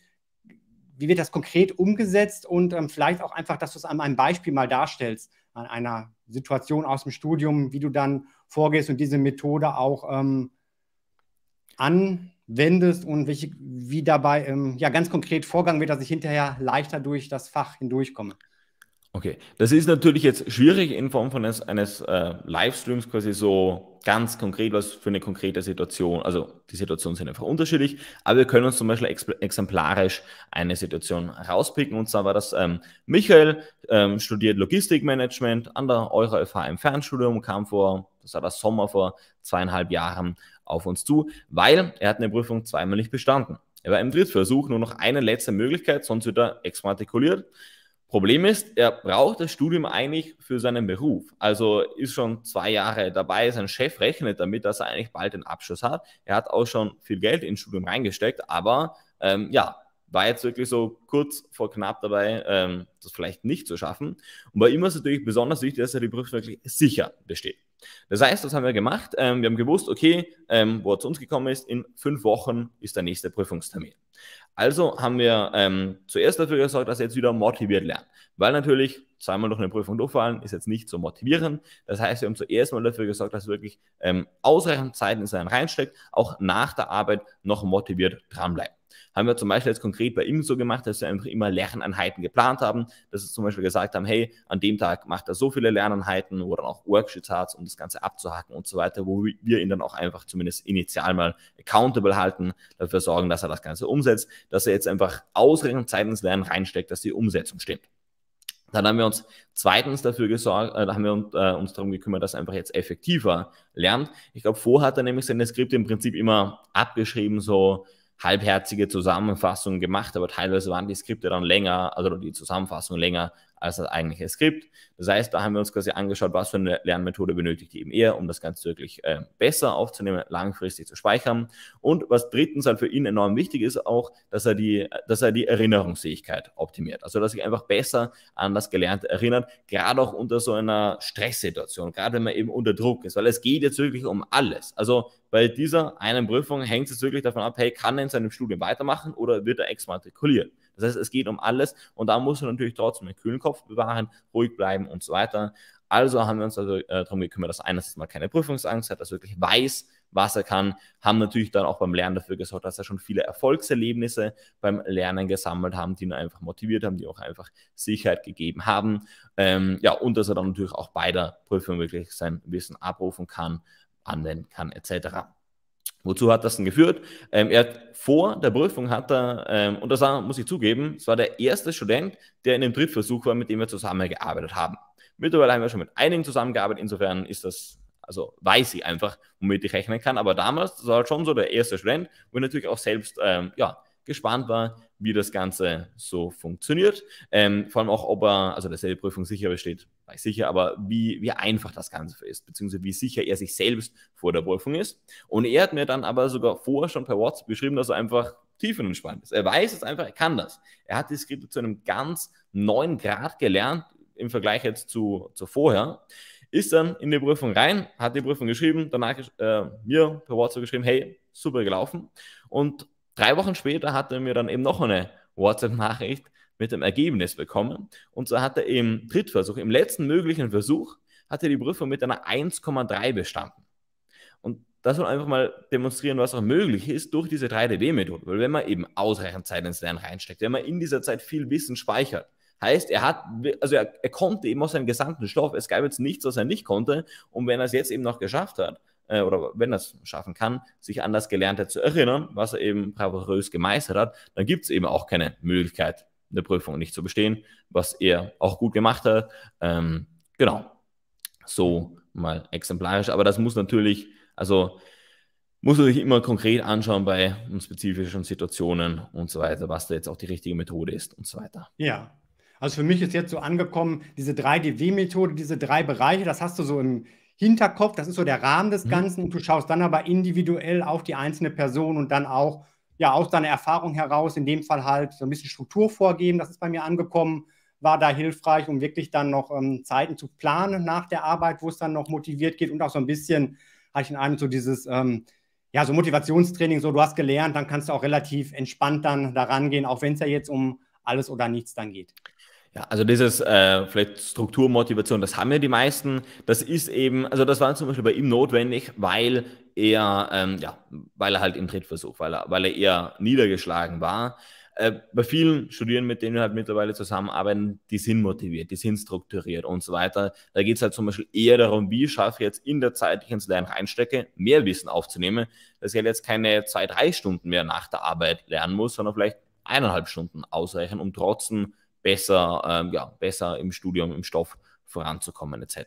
wie wird das konkret umgesetzt und ähm, vielleicht auch einfach, dass du es an einem Beispiel mal darstellst, an einer Situation aus dem Studium, wie du dann vorgehst und diese Methode auch ähm, an wendest und welche, wie dabei ähm, ja ganz konkret vorgegangen wird, dass ich hinterher leichter durch das Fach hindurchkomme.
Okay, das ist natürlich jetzt schwierig in Form von eines, eines äh, Livestreams quasi so ganz konkret, was für eine konkrete Situation, also die Situationen sind einfach unterschiedlich, aber wir können uns zum Beispiel exemplarisch eine Situation rauspicken und zwar war das ähm, Michael, ähm, studiert Logistikmanagement an der FH im Fernstudium, kam vor, das war das Sommer vor zweieinhalb Jahren auf uns zu, weil er hat eine Prüfung zweimal nicht bestanden. Er war im Drittversuch nur noch eine letzte Möglichkeit, sonst wird er exmatrikuliert. Problem ist, er braucht das Studium eigentlich für seinen Beruf. Also ist schon zwei Jahre dabei, sein Chef rechnet damit, dass er eigentlich bald den Abschluss hat. Er hat auch schon viel Geld ins Studium reingesteckt, aber ähm, ja, war jetzt wirklich so kurz vor knapp dabei, ähm, das vielleicht nicht zu schaffen. Und bei ihm ist es natürlich besonders wichtig, dass er die Prüfung wirklich sicher besteht. Das heißt, was haben wir gemacht? Ähm, wir haben gewusst, okay, ähm, wo er zu uns gekommen ist, in fünf Wochen ist der nächste Prüfungstermin. Also haben wir ähm, zuerst dafür gesorgt, dass er jetzt wieder motiviert lernt. Weil natürlich zweimal noch eine Prüfung durchfallen ist jetzt nicht so motivierend. Das heißt, wir haben zuerst mal dafür gesorgt, dass er wirklich ausreichend Zeit in seinen reinsteckt, auch nach der Arbeit noch motiviert dranbleibt. Haben wir zum Beispiel jetzt konkret bei ihm so gemacht, dass wir einfach immer Lerneinheiten geplant haben, dass wir zum Beispiel gesagt haben, hey, an dem Tag macht er so viele Lerneinheiten oder auch Worksheets hat, um das Ganze abzuhacken und so weiter, wo wir ihn dann auch einfach zumindest initial mal accountable halten, dafür sorgen, dass er das Ganze umsetzt, dass er jetzt einfach ausreichend Zeit ins Lernen reinsteckt, dass die Umsetzung stimmt. Dann haben wir uns zweitens dafür gesorgt, äh, haben wir uns, äh, uns darum gekümmert, dass er einfach jetzt effektiver lernt. Ich glaube, vorher hat er nämlich seine Skripte im Prinzip immer abgeschrieben, so halbherzige Zusammenfassung gemacht, aber teilweise waren die Skripte dann länger, also die Zusammenfassung länger als das eigentliche Skript. Das heißt, da haben wir uns quasi angeschaut, was für eine Lernmethode benötigt eben eher, um das Ganze wirklich äh, besser aufzunehmen, langfristig zu speichern. Und was drittens halt für ihn enorm wichtig ist, auch, dass er die, dass er die Erinnerungsfähigkeit optimiert. Also, dass sich einfach besser an das Gelernte erinnert, gerade auch unter so einer Stresssituation, gerade wenn man eben unter Druck ist, weil es geht jetzt wirklich um alles. Also, bei dieser einen Prüfung hängt es wirklich davon ab, hey, kann er in seinem Studium weitermachen oder wird er exmatrikuliert? Das heißt, es geht um alles und da muss du natürlich trotzdem einen kühlen Kopf bewahren, ruhig bleiben und so weiter. Also haben wir uns also, äh, darum gekümmert, dass einer das mal keine Prüfungsangst hat, dass er wirklich weiß, was er kann, haben natürlich dann auch beim Lernen dafür gesorgt, dass er schon viele Erfolgserlebnisse beim Lernen gesammelt haben, die ihn einfach motiviert haben, die auch einfach Sicherheit gegeben haben. Ähm, ja, und dass er dann natürlich auch bei der Prüfung wirklich sein Wissen abrufen kann, anwenden kann, etc. Wozu hat das denn geführt? Ähm, er hat, vor der Prüfung hat er, ähm, und das war, muss ich zugeben, es war der erste Student, der in dem Drittversuch war, mit dem wir zusammengearbeitet haben. Mittlerweile haben wir schon mit einigen zusammengearbeitet, insofern ist das, also weiß ich einfach, womit ich rechnen kann. Aber damals, das war schon so der erste Student, wo ich natürlich auch selbst ähm, ja, gespannt war, wie das Ganze so funktioniert. Ähm, vor allem auch, ob er, also derselbe Prüfung sicher besteht, weiß ich sicher, aber wie, wie einfach das Ganze ist, beziehungsweise wie sicher er sich selbst vor der Prüfung ist. Und er hat mir dann aber sogar vorher schon per WhatsApp beschrieben, dass er einfach tief entspannt ist. Er weiß es einfach, er kann das. Er hat die Skripte zu einem ganz neuen Grad gelernt im Vergleich jetzt zu, zu vorher ist dann in die Prüfung rein, hat die Prüfung geschrieben, danach äh, mir per WhatsApp geschrieben, hey, super gelaufen. Und Drei Wochen später hat er mir dann eben noch eine WhatsApp-Nachricht mit dem Ergebnis bekommen. Und so hat er im Drittversuch, im letzten möglichen Versuch, hat er die Prüfung mit einer 1,3 bestanden. Und das soll einfach mal demonstrieren, was auch möglich ist durch diese 3DD-Methode. Weil wenn man eben ausreichend Zeit ins Lernen reinsteckt, wenn man in dieser Zeit viel Wissen speichert, heißt, er hat, also er, er konnte eben aus seinem gesamten Stoff, es gab jetzt nichts, was er nicht konnte. Und wenn er es jetzt eben noch geschafft hat, äh, oder wenn er es schaffen kann, sich an das Gelernte zu erinnern, was er eben bravourös gemeistert hat, dann gibt es eben auch keine Möglichkeit, eine Prüfung nicht zu bestehen, was er auch gut gemacht hat. Ähm, genau, so mal exemplarisch, aber das muss natürlich, also muss man sich immer konkret anschauen bei spezifischen Situationen und so weiter, was da jetzt auch die richtige Methode ist und so weiter.
Ja. Also für mich ist jetzt so angekommen, diese 3DW-Methode, diese drei Bereiche, das hast du so im, Hinterkopf, das ist so der Rahmen des mhm. Ganzen und du schaust dann aber individuell auf die einzelne Person und dann auch ja aus deiner Erfahrung heraus, in dem Fall halt so ein bisschen Struktur vorgeben, das ist bei mir angekommen, war da hilfreich, um wirklich dann noch ähm, Zeiten zu planen nach der Arbeit, wo es dann noch motiviert geht und auch so ein bisschen, hatte ich in einem so dieses, ähm, ja, so Motivationstraining, so du hast gelernt, dann kannst du auch relativ entspannt dann da rangehen, auch wenn es ja jetzt um alles oder nichts dann geht.
Ja, also dieses äh, vielleicht Strukturmotivation, das haben ja die meisten. Das ist eben, also das war zum Beispiel bei ihm notwendig, weil er, ähm, ja, weil er halt im Drittversuch, weil er, weil er eher niedergeschlagen war. Äh, bei vielen Studierenden, mit denen wir halt mittlerweile zusammenarbeiten, die sind motiviert, die sind strukturiert und so weiter. Da geht es halt zum Beispiel eher darum, wie schaffe ich jetzt in der Zeit, die ich ins Lernen reinstecke, mehr Wissen aufzunehmen, dass ich halt jetzt keine zwei, drei Stunden mehr nach der Arbeit lernen muss, sondern vielleicht eineinhalb Stunden ausreichen, um trotzdem besser, ähm, ja, besser im Studium, im Stoff voranzukommen etc.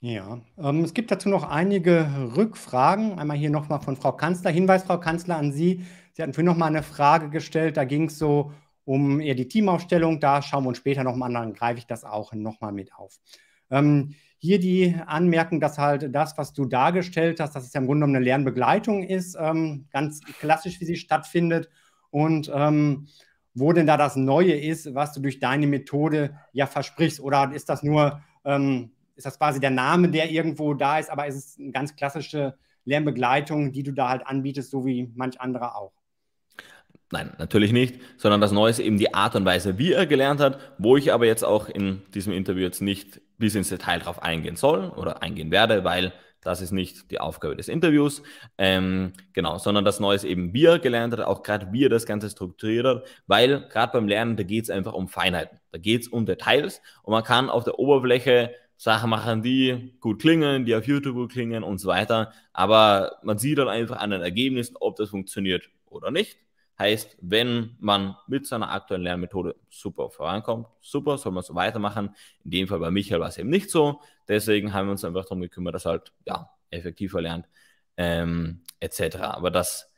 Ja,
ähm, es gibt dazu noch einige Rückfragen. Einmal hier nochmal von Frau Kanzler. Hinweis, Frau Kanzler, an Sie. Sie hatten für nochmal eine Frage gestellt. Da ging es so um eher die Teamaufstellung. Da schauen wir uns später nochmal an. Dann greife ich das auch nochmal mit auf. Ähm, hier die Anmerkung, dass halt das, was du dargestellt hast, dass es ja im Grunde genommen eine Lernbegleitung ist, ähm, ganz klassisch, wie sie stattfindet. Und ähm, wo denn da das Neue ist, was du durch deine Methode ja versprichst. Oder ist das nur, ähm, ist das quasi der Name, der irgendwo da ist, aber ist es eine ganz klassische Lernbegleitung, die du da halt anbietest, so wie manch anderer auch?
Nein, natürlich nicht, sondern das Neue ist eben die Art und Weise, wie er gelernt hat, wo ich aber jetzt auch in diesem Interview jetzt nicht bis ins Detail drauf eingehen soll oder eingehen werde, weil das ist nicht die Aufgabe des Interviews, ähm, genau, sondern das Neue ist eben, wie er gelernt hat, auch gerade wie er das Ganze strukturiert hat, weil gerade beim Lernen, da geht es einfach um Feinheiten, da geht es um Details und man kann auf der Oberfläche Sachen machen, die gut klingen, die auf YouTube gut klingen und so weiter, aber man sieht dann halt einfach an den Ergebnissen, ob das funktioniert oder nicht. Heißt, wenn man mit seiner aktuellen Lernmethode super vorankommt, super, soll man so weitermachen. In dem Fall bei Michael war es eben nicht so. Deswegen haben wir uns einfach darum gekümmert, dass er halt ja, effektiver lernt, ähm, etc. Aber das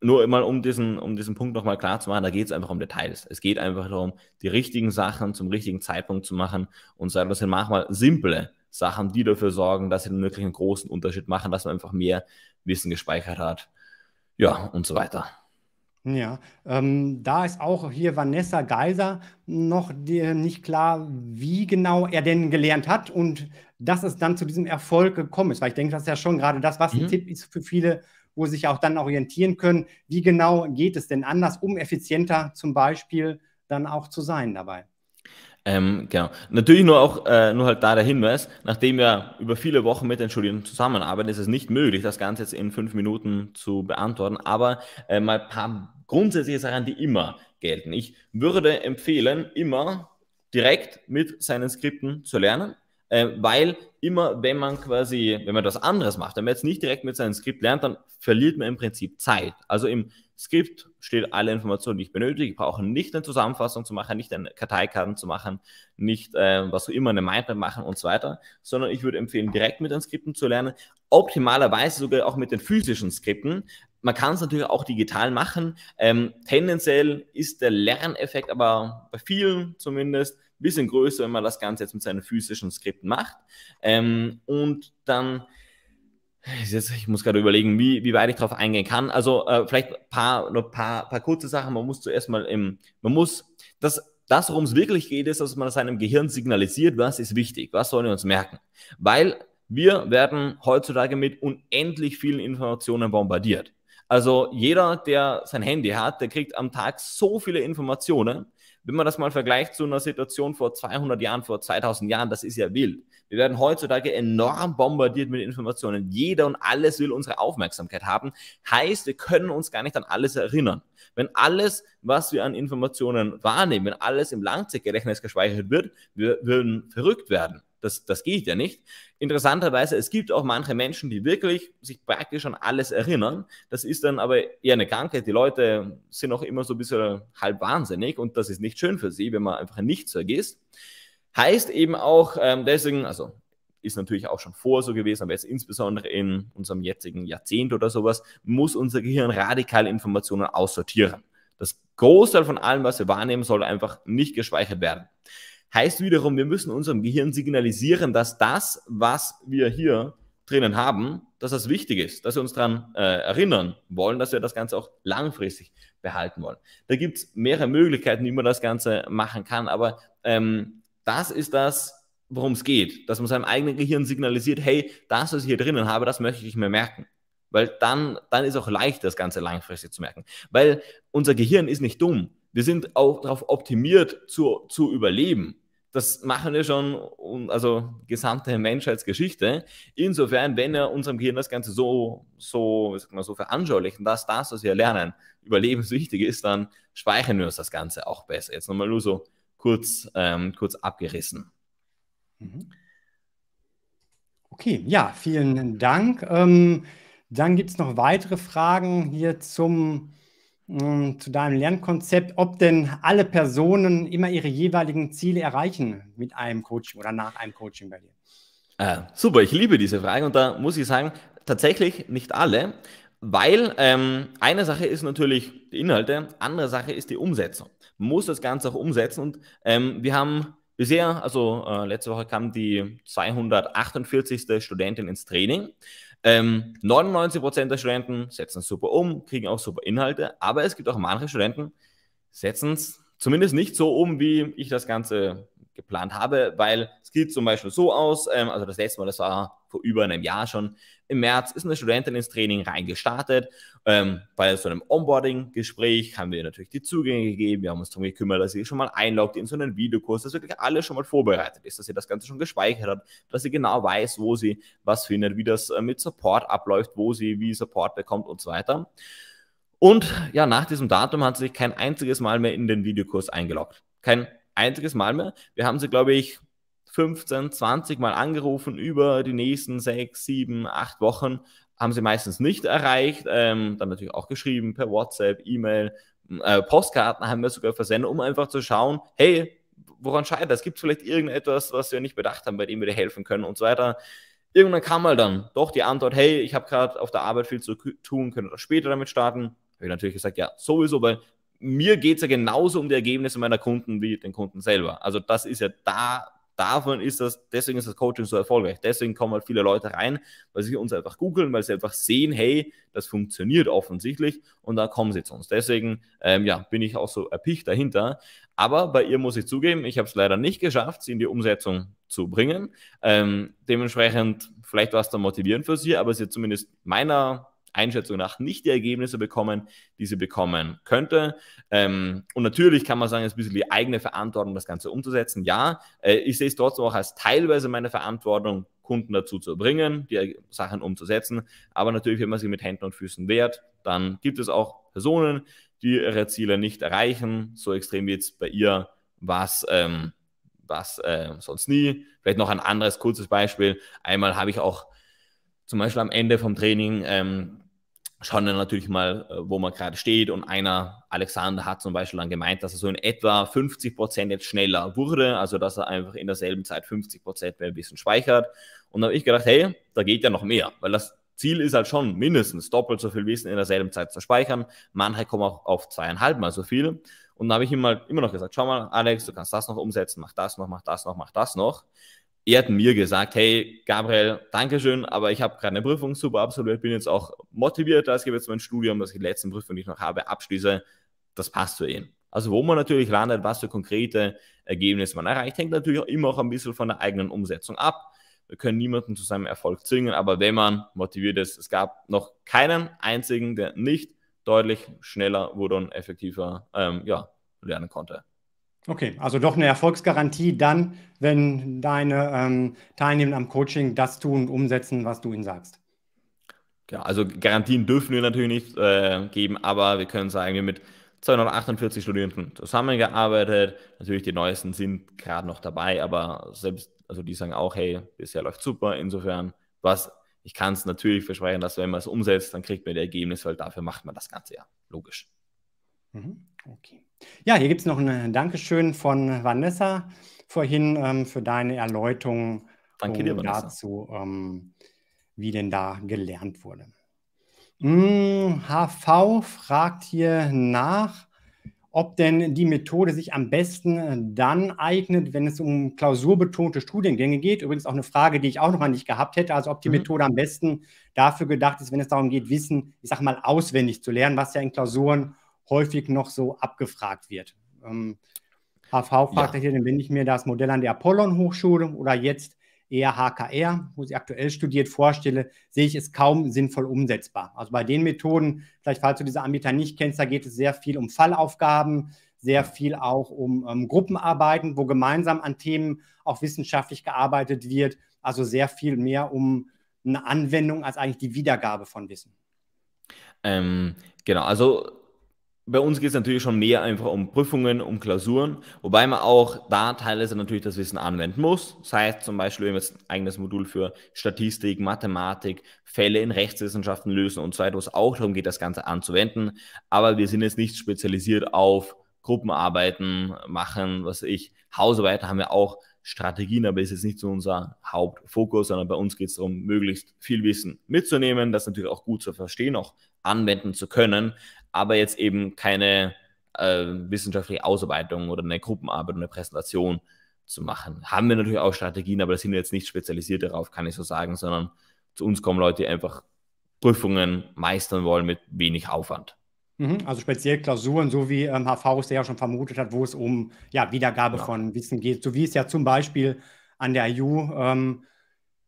nur mal um diesen, um diesen Punkt nochmal klar zu machen, da geht es einfach um Details. Es geht einfach darum, die richtigen Sachen zum richtigen Zeitpunkt zu machen und sagen, das sind manchmal simple Sachen, die dafür sorgen, dass sie dann wirklich einen großen Unterschied machen, dass man einfach mehr Wissen gespeichert hat. Ja, und so weiter.
Ja, ähm, da ist auch hier Vanessa Geiser noch die, äh, nicht klar, wie genau er denn gelernt hat und dass es dann zu diesem Erfolg gekommen ist. Weil ich denke, das ist ja schon gerade das, was mhm. ein Tipp ist für viele, wo sie sich auch dann orientieren können. Wie genau geht es denn anders, um effizienter zum Beispiel dann auch zu sein dabei?
Ähm, genau. Natürlich nur auch äh, nur halt da der Hinweis, nachdem wir über viele Wochen mit den Studierenden zusammenarbeiten, ist es nicht möglich, das Ganze jetzt in fünf Minuten zu beantworten, aber äh, mal ein paar grundsätzliche Sachen, die immer gelten. Ich würde empfehlen, immer direkt mit seinen Skripten zu lernen, äh, weil immer, wenn man quasi, wenn man das anderes macht, wenn man jetzt nicht direkt mit seinem Skript lernt, dann verliert man im Prinzip Zeit. Also im Skript steht alle Informationen, die ich benötige. Ich brauche nicht eine Zusammenfassung zu machen, nicht eine Karteikarten zu machen, nicht äh, was auch immer eine Mindmap machen und so weiter, sondern ich würde empfehlen, direkt mit den Skripten zu lernen, optimalerweise sogar auch mit den physischen Skripten, man kann es natürlich auch digital machen. Ähm, tendenziell ist der Lerneffekt aber bei vielen zumindest ein bisschen größer, wenn man das Ganze jetzt mit seinen physischen Skripten macht. Ähm, und dann ich muss gerade überlegen, wie, wie weit ich darauf eingehen kann. Also äh, vielleicht paar, nur paar, paar kurze Sachen. Man muss zuerst mal im, man muss, das, das worum es wirklich geht, ist, dass man seinem Gehirn signalisiert, was ist wichtig, was sollen wir uns merken. Weil wir werden heutzutage mit unendlich vielen Informationen bombardiert. Also jeder, der sein Handy hat, der kriegt am Tag so viele Informationen. Wenn man das mal vergleicht zu einer Situation vor 200 Jahren, vor 2000 Jahren, das ist ja wild. Wir werden heutzutage enorm bombardiert mit Informationen. Jeder und alles will unsere Aufmerksamkeit haben. Heißt, wir können uns gar nicht an alles erinnern. Wenn alles, was wir an Informationen wahrnehmen, wenn alles im Langzeitgedächtnis gespeichert wird, wir würden verrückt werden. Das, das geht ja nicht. Interessanterweise, es gibt auch manche Menschen, die wirklich sich praktisch an alles erinnern. Das ist dann aber eher eine Krankheit. Die Leute sind auch immer so ein bisschen halb wahnsinnig und das ist nicht schön für sie, wenn man einfach nichts vergisst. Heißt eben auch ähm, deswegen, also ist natürlich auch schon vor so gewesen, aber jetzt insbesondere in unserem jetzigen Jahrzehnt oder sowas, muss unser Gehirn radikal Informationen aussortieren. Das Großteil von allem, was wir wahrnehmen, soll einfach nicht gespeichert werden. Heißt wiederum, wir müssen unserem Gehirn signalisieren, dass das, was wir hier drinnen haben, dass das wichtig ist, dass wir uns daran äh, erinnern wollen, dass wir das Ganze auch langfristig behalten wollen. Da gibt es mehrere Möglichkeiten, wie man das Ganze machen kann, aber ähm, das ist das, worum es geht, dass man seinem eigenen Gehirn signalisiert, hey, das, was ich hier drinnen habe, das möchte ich mir merken. Weil dann, dann ist auch leicht, das Ganze langfristig zu merken. Weil unser Gehirn ist nicht dumm. Wir sind auch darauf optimiert, zu, zu überleben das machen wir schon, also gesamte Menschheitsgeschichte. Insofern, wenn wir unserem Gehirn das Ganze so, so, sag mal, so veranschaulichen, dass das, was wir lernen, überlebenswichtig ist, dann speichern wir uns das Ganze auch besser. Jetzt nochmal nur so kurz, ähm, kurz abgerissen.
Mhm. Okay, ja, vielen Dank. Ähm, dann gibt es noch weitere Fragen hier zum zu deinem Lernkonzept, ob denn alle Personen immer ihre jeweiligen Ziele erreichen mit
einem Coaching oder nach einem Coaching bei dir? Äh, super, ich liebe diese Frage und da muss ich sagen, tatsächlich nicht alle, weil ähm, eine Sache ist natürlich die Inhalte, andere Sache ist die Umsetzung. Man muss das Ganze auch umsetzen und ähm, wir haben bisher, also äh, letzte Woche kam die 248. Studentin ins Training. Ähm, 99% der Studenten setzen es super um, kriegen auch super Inhalte, aber es gibt auch manche Studenten, setzen es zumindest nicht so um, wie ich das Ganze geplant habe, weil es sieht zum Beispiel so aus, ähm, also das letzte Mal, das war vor über einem Jahr schon, im März ist eine Studentin ins Training reingestartet. Ähm, bei so einem Onboarding-Gespräch haben wir natürlich die Zugänge gegeben, wir haben uns darum gekümmert, dass sie schon mal einloggt in so einen Videokurs, dass wirklich alles schon mal vorbereitet ist, dass sie das Ganze schon gespeichert hat, dass sie genau weiß, wo sie was findet, wie das äh, mit Support abläuft, wo sie wie Support bekommt und so weiter. Und ja, nach diesem Datum hat sie sich kein einziges Mal mehr in den Videokurs eingeloggt. Kein einziges Mal mehr. Wir haben sie, glaube ich, 15, 20 Mal angerufen über die nächsten sechs, sieben, acht Wochen. Haben sie meistens nicht erreicht. Ähm, dann natürlich auch geschrieben per WhatsApp, E-Mail, äh, Postkarten haben wir sogar versendet, um einfach zu schauen, hey, woran scheitert das? Gibt es vielleicht irgendetwas, was wir nicht bedacht haben, bei dem wir dir helfen können und so weiter? Irgendwann kam mal dann doch die Antwort, hey, ich habe gerade auf der Arbeit viel zu tun, können wir später damit starten? Habe ich natürlich gesagt, ja, sowieso, weil mir geht es ja genauso um die Ergebnisse meiner Kunden wie den Kunden selber. Also das ist ja da, davon ist das, deswegen ist das Coaching so erfolgreich. Deswegen kommen halt viele Leute rein, weil sie uns einfach googeln, weil sie einfach sehen, hey, das funktioniert offensichtlich und da kommen sie zu uns. Deswegen, ähm, ja, bin ich auch so erpicht dahinter. Aber bei ihr muss ich zugeben, ich habe es leider nicht geschafft, sie in die Umsetzung zu bringen. Ähm, dementsprechend, vielleicht war es dann motivierend für sie, aber sie hat zumindest meiner Einschätzung nach nicht die Ergebnisse bekommen, die sie bekommen könnte. Ähm, und natürlich kann man sagen, es ist ein bisschen die eigene Verantwortung, das Ganze umzusetzen. Ja, äh, ich sehe es trotzdem auch als teilweise meine Verantwortung, Kunden dazu zu bringen, die Sachen umzusetzen. Aber natürlich, wenn man sie mit Händen und Füßen wehrt, dann gibt es auch Personen, die ihre Ziele nicht erreichen, so extrem wie jetzt bei ihr, was. Ähm, was äh, sonst nie. Vielleicht noch ein anderes kurzes Beispiel. Einmal habe ich auch zum Beispiel am Ende vom Training ähm, schauen dann natürlich mal, äh, wo man gerade steht. Und einer, Alexander, hat zum Beispiel dann gemeint, dass er so in etwa 50 Prozent jetzt schneller wurde, also dass er einfach in derselben Zeit 50 Prozent mehr Wissen speichert. Und da habe ich gedacht, hey, da geht ja noch mehr, weil das Ziel ist halt schon, mindestens doppelt so viel Wissen in derselben Zeit zu speichern. Manche kommen auch auf zweieinhalb mal so viel. Und da habe ich ihm halt immer noch gesagt, schau mal, Alex, du kannst das noch umsetzen, mach das noch, mach das noch, mach das noch er hat mir gesagt, hey Gabriel, Dankeschön, aber ich habe gerade eine Prüfung super absolviert, bin jetzt auch motiviert, dass ich jetzt mein Studium, dass ich die letzten Prüfungen, die ich noch habe, abschließe. Das passt zu ihm. Also wo man natürlich landet, was für konkrete Ergebnisse man erreicht, hängt natürlich auch immer auch ein bisschen von der eigenen Umsetzung ab. Wir können niemanden zu seinem Erfolg zwingen, aber wenn man motiviert ist, es gab noch keinen einzigen, der nicht deutlich schneller wurde und effektiver ähm, ja, lernen konnte.
Okay, also doch eine Erfolgsgarantie dann, wenn deine ähm, Teilnehmer am Coaching das tun, und umsetzen, was du ihnen sagst.
Ja, genau, also Garantien dürfen wir natürlich nicht äh, geben, aber wir können sagen, wir mit 248 Studierenden zusammengearbeitet. Natürlich die neuesten sind gerade noch dabei, aber selbst, also die sagen auch, hey, bisher läuft super. Insofern, was ich kann es natürlich versprechen, dass wenn man es umsetzt, dann kriegt man die Ergebnisse, weil dafür macht man das Ganze ja. Logisch. Mhm. Okay.
Ja, hier gibt es noch ein äh, Dankeschön von Vanessa vorhin ähm, für deine Erläuterung dir, dazu, ähm, wie denn da gelernt wurde. Hm, HV fragt hier nach, ob denn die Methode sich am besten äh, dann eignet, wenn es um klausurbetonte Studiengänge geht. Übrigens auch eine Frage, die ich auch noch mal nicht gehabt hätte, also ob die mhm. Methode am besten dafür gedacht ist, wenn es darum geht, Wissen, ich sage mal, auswendig zu lernen, was ja in Klausuren häufig noch so abgefragt wird. Ähm, HV fragt ja. hier, dann bin ich mir das Modell an der Apollon-Hochschule oder jetzt eher HKR, wo sie aktuell studiert, vorstelle, sehe ich es kaum sinnvoll umsetzbar. Also bei den Methoden, vielleicht falls du diese Anbieter nicht kennst, da geht es sehr viel um Fallaufgaben, sehr viel auch um ähm, Gruppenarbeiten, wo gemeinsam an Themen auch wissenschaftlich gearbeitet wird. Also sehr viel mehr um eine Anwendung als eigentlich die Wiedergabe von Wissen.
Ähm, genau, also bei uns geht es natürlich schon mehr einfach um Prüfungen, um Klausuren, wobei man auch da teilweise natürlich das Wissen anwenden muss. Das heißt zum Beispiel, wir haben jetzt ein eigenes Modul für Statistik, Mathematik, Fälle in Rechtswissenschaften lösen und so weiter, wo es auch darum geht, das Ganze anzuwenden. Aber wir sind jetzt nicht spezialisiert auf Gruppenarbeiten machen, was ich, Hausarbeiten haben wir auch Strategien, aber ist jetzt nicht so unser Hauptfokus, sondern bei uns geht es darum, möglichst viel Wissen mitzunehmen, das natürlich auch gut zu verstehen, auch anwenden zu können, aber jetzt eben keine äh, wissenschaftliche Ausarbeitung oder eine Gruppenarbeit eine Präsentation zu machen. Haben wir natürlich auch Strategien, aber da sind wir jetzt nicht spezialisiert darauf, kann ich so sagen, sondern zu uns kommen Leute, die einfach Prüfungen meistern wollen mit wenig Aufwand.
Mhm. Also speziell Klausuren, so wie ähm, HV es ja schon vermutet hat, wo es um ja, Wiedergabe ja. von Wissen geht. So wie es ja zum Beispiel an der IU, ähm,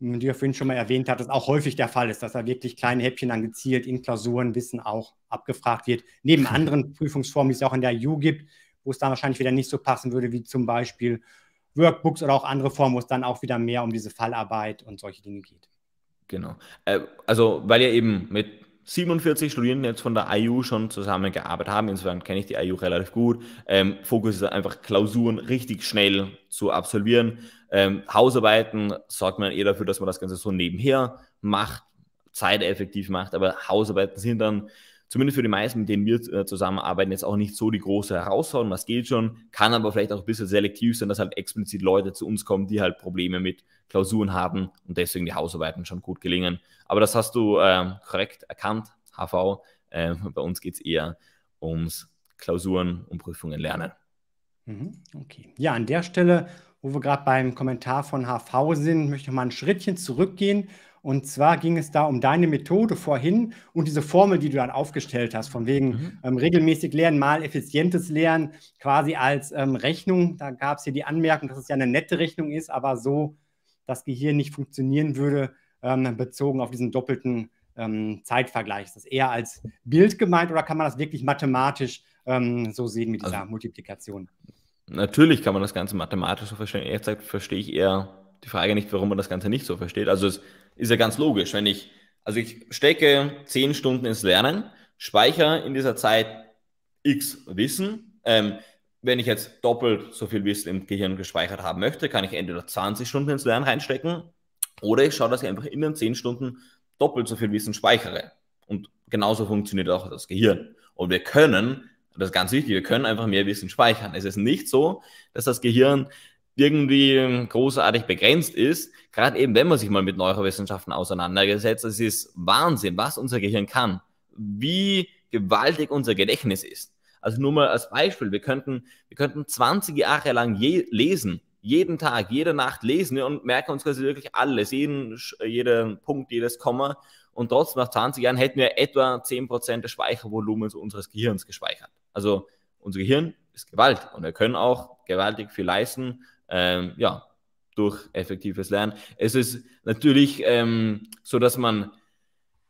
die er vorhin schon mal erwähnt hat, das auch häufig der Fall ist, dass da wirklich kleine Häppchen dann gezielt in Klausuren Wissen auch abgefragt wird. Neben anderen Prüfungsformen, die es auch an der IU gibt, wo es dann wahrscheinlich wieder nicht so passen würde, wie zum Beispiel Workbooks oder auch andere Formen, wo es dann auch wieder mehr um diese Fallarbeit und solche Dinge geht.
Genau. Äh, also, weil ihr eben mit 47 Studierenden jetzt von der IU schon zusammengearbeitet haben. Insofern kenne ich die IU relativ gut. Ähm, Fokus ist einfach Klausuren richtig schnell zu absolvieren. Ähm, Hausarbeiten sorgt man eher dafür, dass man das Ganze so nebenher macht, zeiteffektiv macht, aber Hausarbeiten sind dann zumindest für die meisten, mit denen wir äh, zusammenarbeiten, jetzt auch nicht so die große Herausforderung. Das geht schon, kann aber vielleicht auch ein bisschen selektiv sein, dass halt explizit Leute zu uns kommen, die halt Probleme mit Klausuren haben und deswegen die Hausarbeiten schon gut gelingen. Aber das hast du äh, korrekt erkannt, HV. Äh, bei uns geht es eher ums Klausuren und um Prüfungen lernen. Mhm, okay.
Ja, an der Stelle, wo wir gerade beim Kommentar von HV sind, möchte ich mal ein Schrittchen zurückgehen und zwar ging es da um deine Methode vorhin und diese Formel, die du dann aufgestellt hast, von wegen mhm. ähm, regelmäßig Lernen mal effizientes Lernen, quasi als ähm, Rechnung. Da gab es hier die Anmerkung, dass es ja eine nette Rechnung ist, aber so das Gehirn nicht funktionieren würde, ähm, bezogen auf diesen doppelten ähm, Zeitvergleich. Ist das eher als Bild gemeint oder kann man das wirklich mathematisch ähm, so sehen mit dieser also, Multiplikation?
Natürlich kann man das Ganze mathematisch so verstehen. Ehrlich gesagt verstehe ich eher die Frage nicht, warum man das Ganze nicht so versteht. Also es ist ja ganz logisch, wenn ich, also ich stecke zehn Stunden ins Lernen, speichere in dieser Zeit x Wissen. Ähm, wenn ich jetzt doppelt so viel Wissen im Gehirn gespeichert haben möchte, kann ich entweder 20 Stunden ins Lernen reinstecken oder ich schaue, dass ich einfach in den zehn Stunden doppelt so viel Wissen speichere. Und genauso funktioniert auch das Gehirn. Und wir können, das ist ganz wichtig, wir können einfach mehr Wissen speichern. Es ist nicht so, dass das Gehirn irgendwie ähm, großartig begrenzt ist, gerade eben, wenn man sich mal mit Neurowissenschaften auseinandergesetzt, es ist Wahnsinn, was unser Gehirn kann, wie gewaltig unser Gedächtnis ist. Also nur mal als Beispiel, wir könnten, wir könnten 20 Jahre lang je, lesen, jeden Tag, jede Nacht lesen und merken uns quasi wirklich alles, jeden, äh, jeden Punkt, jedes Komma. Und trotzdem nach 20 Jahren hätten wir etwa 10% des Speichervolumens unseres Gehirns gespeichert. Also unser Gehirn ist Gewalt und wir können auch gewaltig viel leisten ähm, ja, durch effektives Lernen. Es ist natürlich ähm, so, dass man,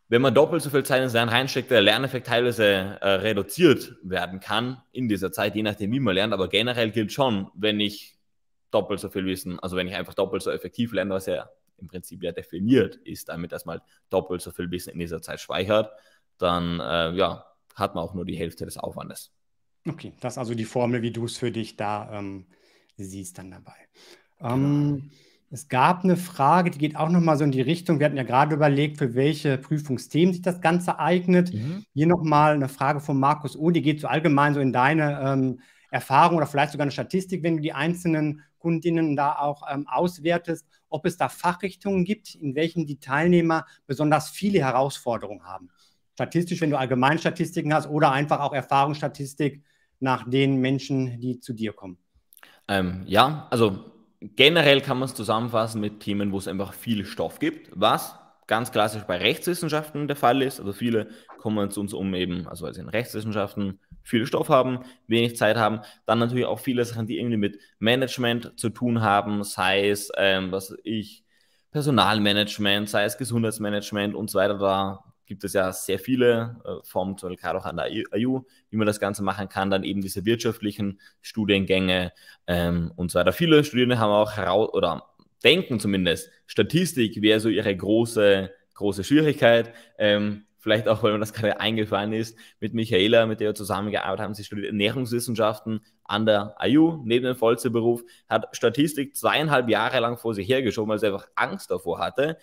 wenn man doppelt so viel Zeit ins Lernen reinsteckt, der Lerneffekt teilweise äh, reduziert werden kann in dieser Zeit, je nachdem, wie man lernt. Aber generell gilt schon, wenn ich doppelt so viel Wissen, also wenn ich einfach doppelt so effektiv lerne, was ja im Prinzip ja definiert ist, damit das mal doppelt so viel Wissen in dieser Zeit speichert, dann äh, ja, hat man auch nur die Hälfte des Aufwandes.
Okay, das ist also die Formel, wie du es für dich da ähm, sie ist dann dabei. Genau. Ähm, es gab eine Frage, die geht auch nochmal so in die Richtung. Wir hatten ja gerade überlegt, für welche Prüfungsthemen sich das Ganze eignet. Mhm. Hier nochmal eine Frage von Markus O., die geht so allgemein so in deine ähm, Erfahrung oder vielleicht sogar eine Statistik, wenn du die einzelnen Kundinnen da auch ähm, auswertest, ob es da Fachrichtungen gibt, in welchen die Teilnehmer besonders viele Herausforderungen haben. Statistisch, wenn du Allgemeinstatistiken hast oder einfach auch Erfahrungsstatistik
nach den Menschen, die zu dir kommen. Ähm, ja, also generell kann man es zusammenfassen mit Themen, wo es einfach viel Stoff gibt, was ganz klassisch bei Rechtswissenschaften der Fall ist. Also viele kommen zu uns um eben, also als in Rechtswissenschaften viel Stoff haben, wenig Zeit haben, dann natürlich auch viele Sachen, die irgendwie mit Management zu tun haben, sei es, ähm, was ich, Personalmanagement, sei es Gesundheitsmanagement und so weiter. Da gibt es ja sehr viele, Formen, äh, vom zum Beispiel auch an der IU, wie man das Ganze machen kann, dann eben diese wirtschaftlichen Studiengänge ähm, und so weiter. Viele Studierende haben auch heraus, oder denken zumindest, Statistik wäre so ihre große, große Schwierigkeit. Ähm, vielleicht auch, weil mir das gerade eingefallen ist, mit Michaela, mit der wir zusammengearbeitet haben. Sie studiert Ernährungswissenschaften an der IU, neben dem Vollzeitberuf, hat Statistik zweieinhalb Jahre lang vor sich hergeschoben, weil sie einfach Angst davor hatte,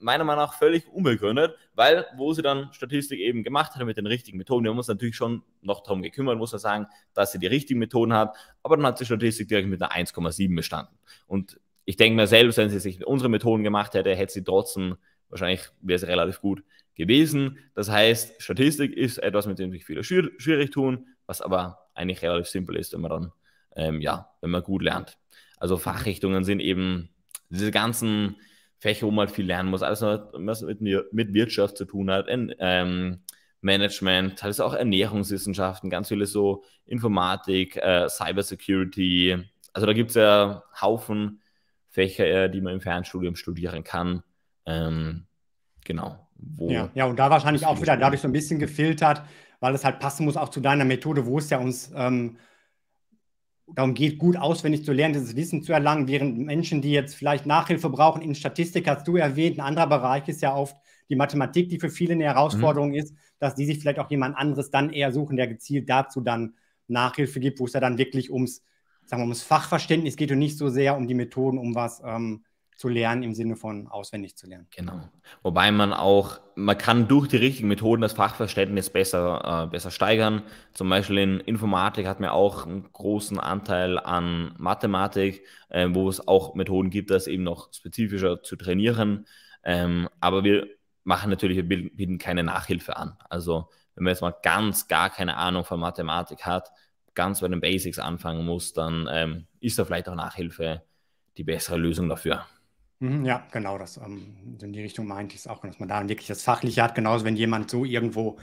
meiner Meinung nach völlig unbegründet, weil wo sie dann Statistik eben gemacht hat mit den richtigen Methoden, wir haben uns natürlich schon noch darum gekümmert, muss man sagen, dass sie die richtigen Methoden hat, aber dann hat sie Statistik direkt mit einer 1,7 bestanden. Und ich denke mir selbst, wenn sie sich unsere Methoden gemacht hätte, hätte sie trotzdem wahrscheinlich wäre sie relativ gut gewesen. Das heißt, Statistik ist etwas, mit dem sich viele schwierig tun, was aber eigentlich relativ simpel ist, wenn man dann, ähm, ja, wenn man gut lernt. Also Fachrichtungen sind eben diese ganzen Fächer, wo man halt viel lernen muss, alles, was mit, mit Wirtschaft zu tun hat, in, ähm, Management, alles auch Ernährungswissenschaften, ganz viele so Informatik, äh, Cybersecurity. Also da gibt es ja Haufen Fächer, äh, die man im Fernstudium studieren kann. Ähm, genau. ja, ja, und
da wahrscheinlich auch wieder dadurch so ein bisschen gefiltert, weil es halt passen muss auch zu deiner Methode, wo es ja uns ähm, darum geht, gut auswendig zu lernen, dieses Wissen zu erlangen, während Menschen, die jetzt vielleicht Nachhilfe brauchen, in Statistik hast du erwähnt, ein anderer Bereich ist ja oft die Mathematik, die für viele eine Herausforderung mhm. ist, dass die sich vielleicht auch jemand anderes dann eher suchen, der gezielt dazu dann Nachhilfe gibt, wo es ja dann wirklich ums, sagen wir, ums Fachverständnis geht und nicht so sehr um die Methoden, um was ähm, zu lernen im Sinne von auswendig zu lernen.
Genau. Wobei man auch, man kann durch die richtigen Methoden das Fachverständnis besser, äh, besser steigern. Zum Beispiel in Informatik hat man auch einen großen Anteil an Mathematik, äh, wo es auch Methoden gibt, das eben noch spezifischer zu trainieren. Ähm, aber wir machen natürlich, wir bieten keine Nachhilfe an. Also wenn man jetzt mal ganz gar keine Ahnung von Mathematik hat, ganz bei den Basics anfangen muss, dann ähm, ist da vielleicht auch Nachhilfe die bessere Lösung dafür.
Mhm, ja, genau das. Ähm, in die Richtung meinte ich es auch, dass man da wirklich das Fachliche hat. Genauso, wenn jemand so irgendwo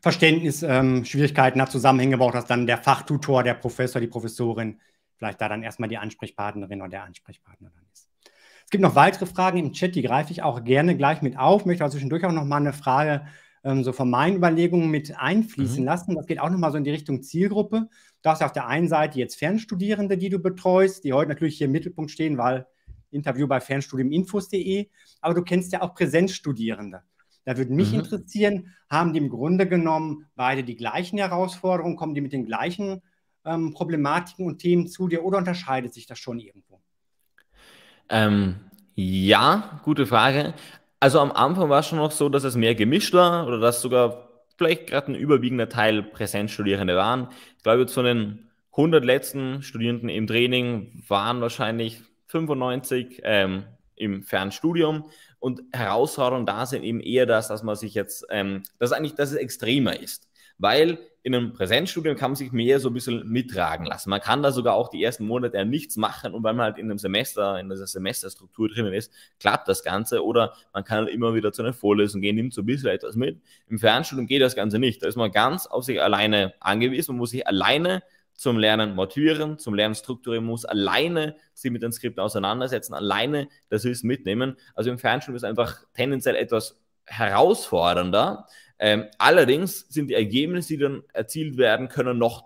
Verständnis, ähm, Schwierigkeiten hat, Zusammenhänge braucht, dass dann der Fachtutor, der Professor, die Professorin vielleicht da dann erstmal die Ansprechpartnerin oder der Ansprechpartner dann ist. Es gibt noch weitere Fragen im Chat, die greife ich auch gerne gleich mit auf. Möchte aber zwischendurch auch nochmal eine Frage ähm, so von meinen Überlegungen mit einfließen mhm. lassen. Das geht auch nochmal so in die Richtung Zielgruppe. Du hast ja auf der einen Seite jetzt Fernstudierende, die du betreust, die heute natürlich hier im Mittelpunkt stehen, weil Interview bei fernstudiuminfos.de, aber du kennst ja auch Präsenzstudierende. Da würde mich mhm. interessieren, haben die im Grunde genommen beide die gleichen Herausforderungen, kommen die mit den gleichen ähm, Problematiken und Themen zu dir oder unterscheidet sich das schon irgendwo?
Ähm, ja, gute Frage. Also am Anfang war es schon noch so, dass es mehr gemischt war oder dass sogar vielleicht gerade ein überwiegender Teil Präsenzstudierende waren. Ich glaube, zu den 100 letzten Studierenden im Training waren wahrscheinlich 95 ähm, im Fernstudium. Und Herausforderungen da sind eben eher das, dass man sich jetzt, ähm, dass eigentlich, dass es extremer ist. Weil in einem Präsenzstudium kann man sich mehr so ein bisschen mittragen lassen. Man kann da sogar auch die ersten Monate ja nichts machen und weil man halt in einem Semester, in dieser Semesterstruktur drinnen ist, klappt das Ganze oder man kann halt immer wieder zu einer Vorlesung gehen, nimmt so ein bisschen etwas mit. Im Fernstudium geht das Ganze nicht. Da ist man ganz auf sich alleine angewiesen. Man muss sich alleine zum Lernen maturieren, zum Lernen strukturieren muss, alleine sie mit den Skripten auseinandersetzen, alleine das Wissen mitnehmen. Also im Fernstudium ist es einfach tendenziell etwas herausfordernder. Ähm, allerdings sind die Ergebnisse, die dann erzielt werden können, noch,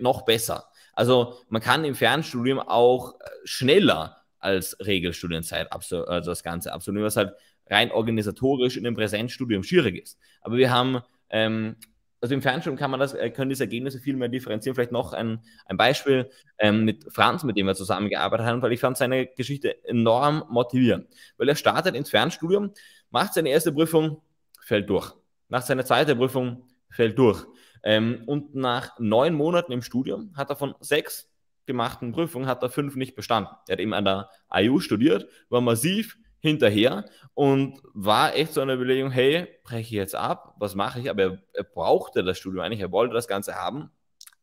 noch besser. Also man kann im Fernstudium auch äh, schneller als Regelstudienzeit also das Ganze absolvieren, was halt rein organisatorisch in dem Präsenzstudium schwierig ist. Aber wir haben ähm, also im Fernsehen kann man das, äh, können diese Ergebnisse viel mehr differenzieren. Vielleicht noch ein, ein Beispiel ähm, mit Franz, mit dem wir zusammengearbeitet haben, weil ich fand seine Geschichte enorm motivierend. Weil er startet ins Fernstudium, macht seine erste Prüfung, fällt durch. Nach seiner zweiten Prüfung fällt durch. Ähm, und nach neun Monaten im Studium hat er von sechs gemachten Prüfungen hat er fünf nicht bestanden. Er hat eben an der IU studiert, war massiv hinterher und war echt so eine Überlegung, hey, breche ich jetzt ab, was mache ich? Aber er, er brauchte das Studium eigentlich, er wollte das Ganze haben.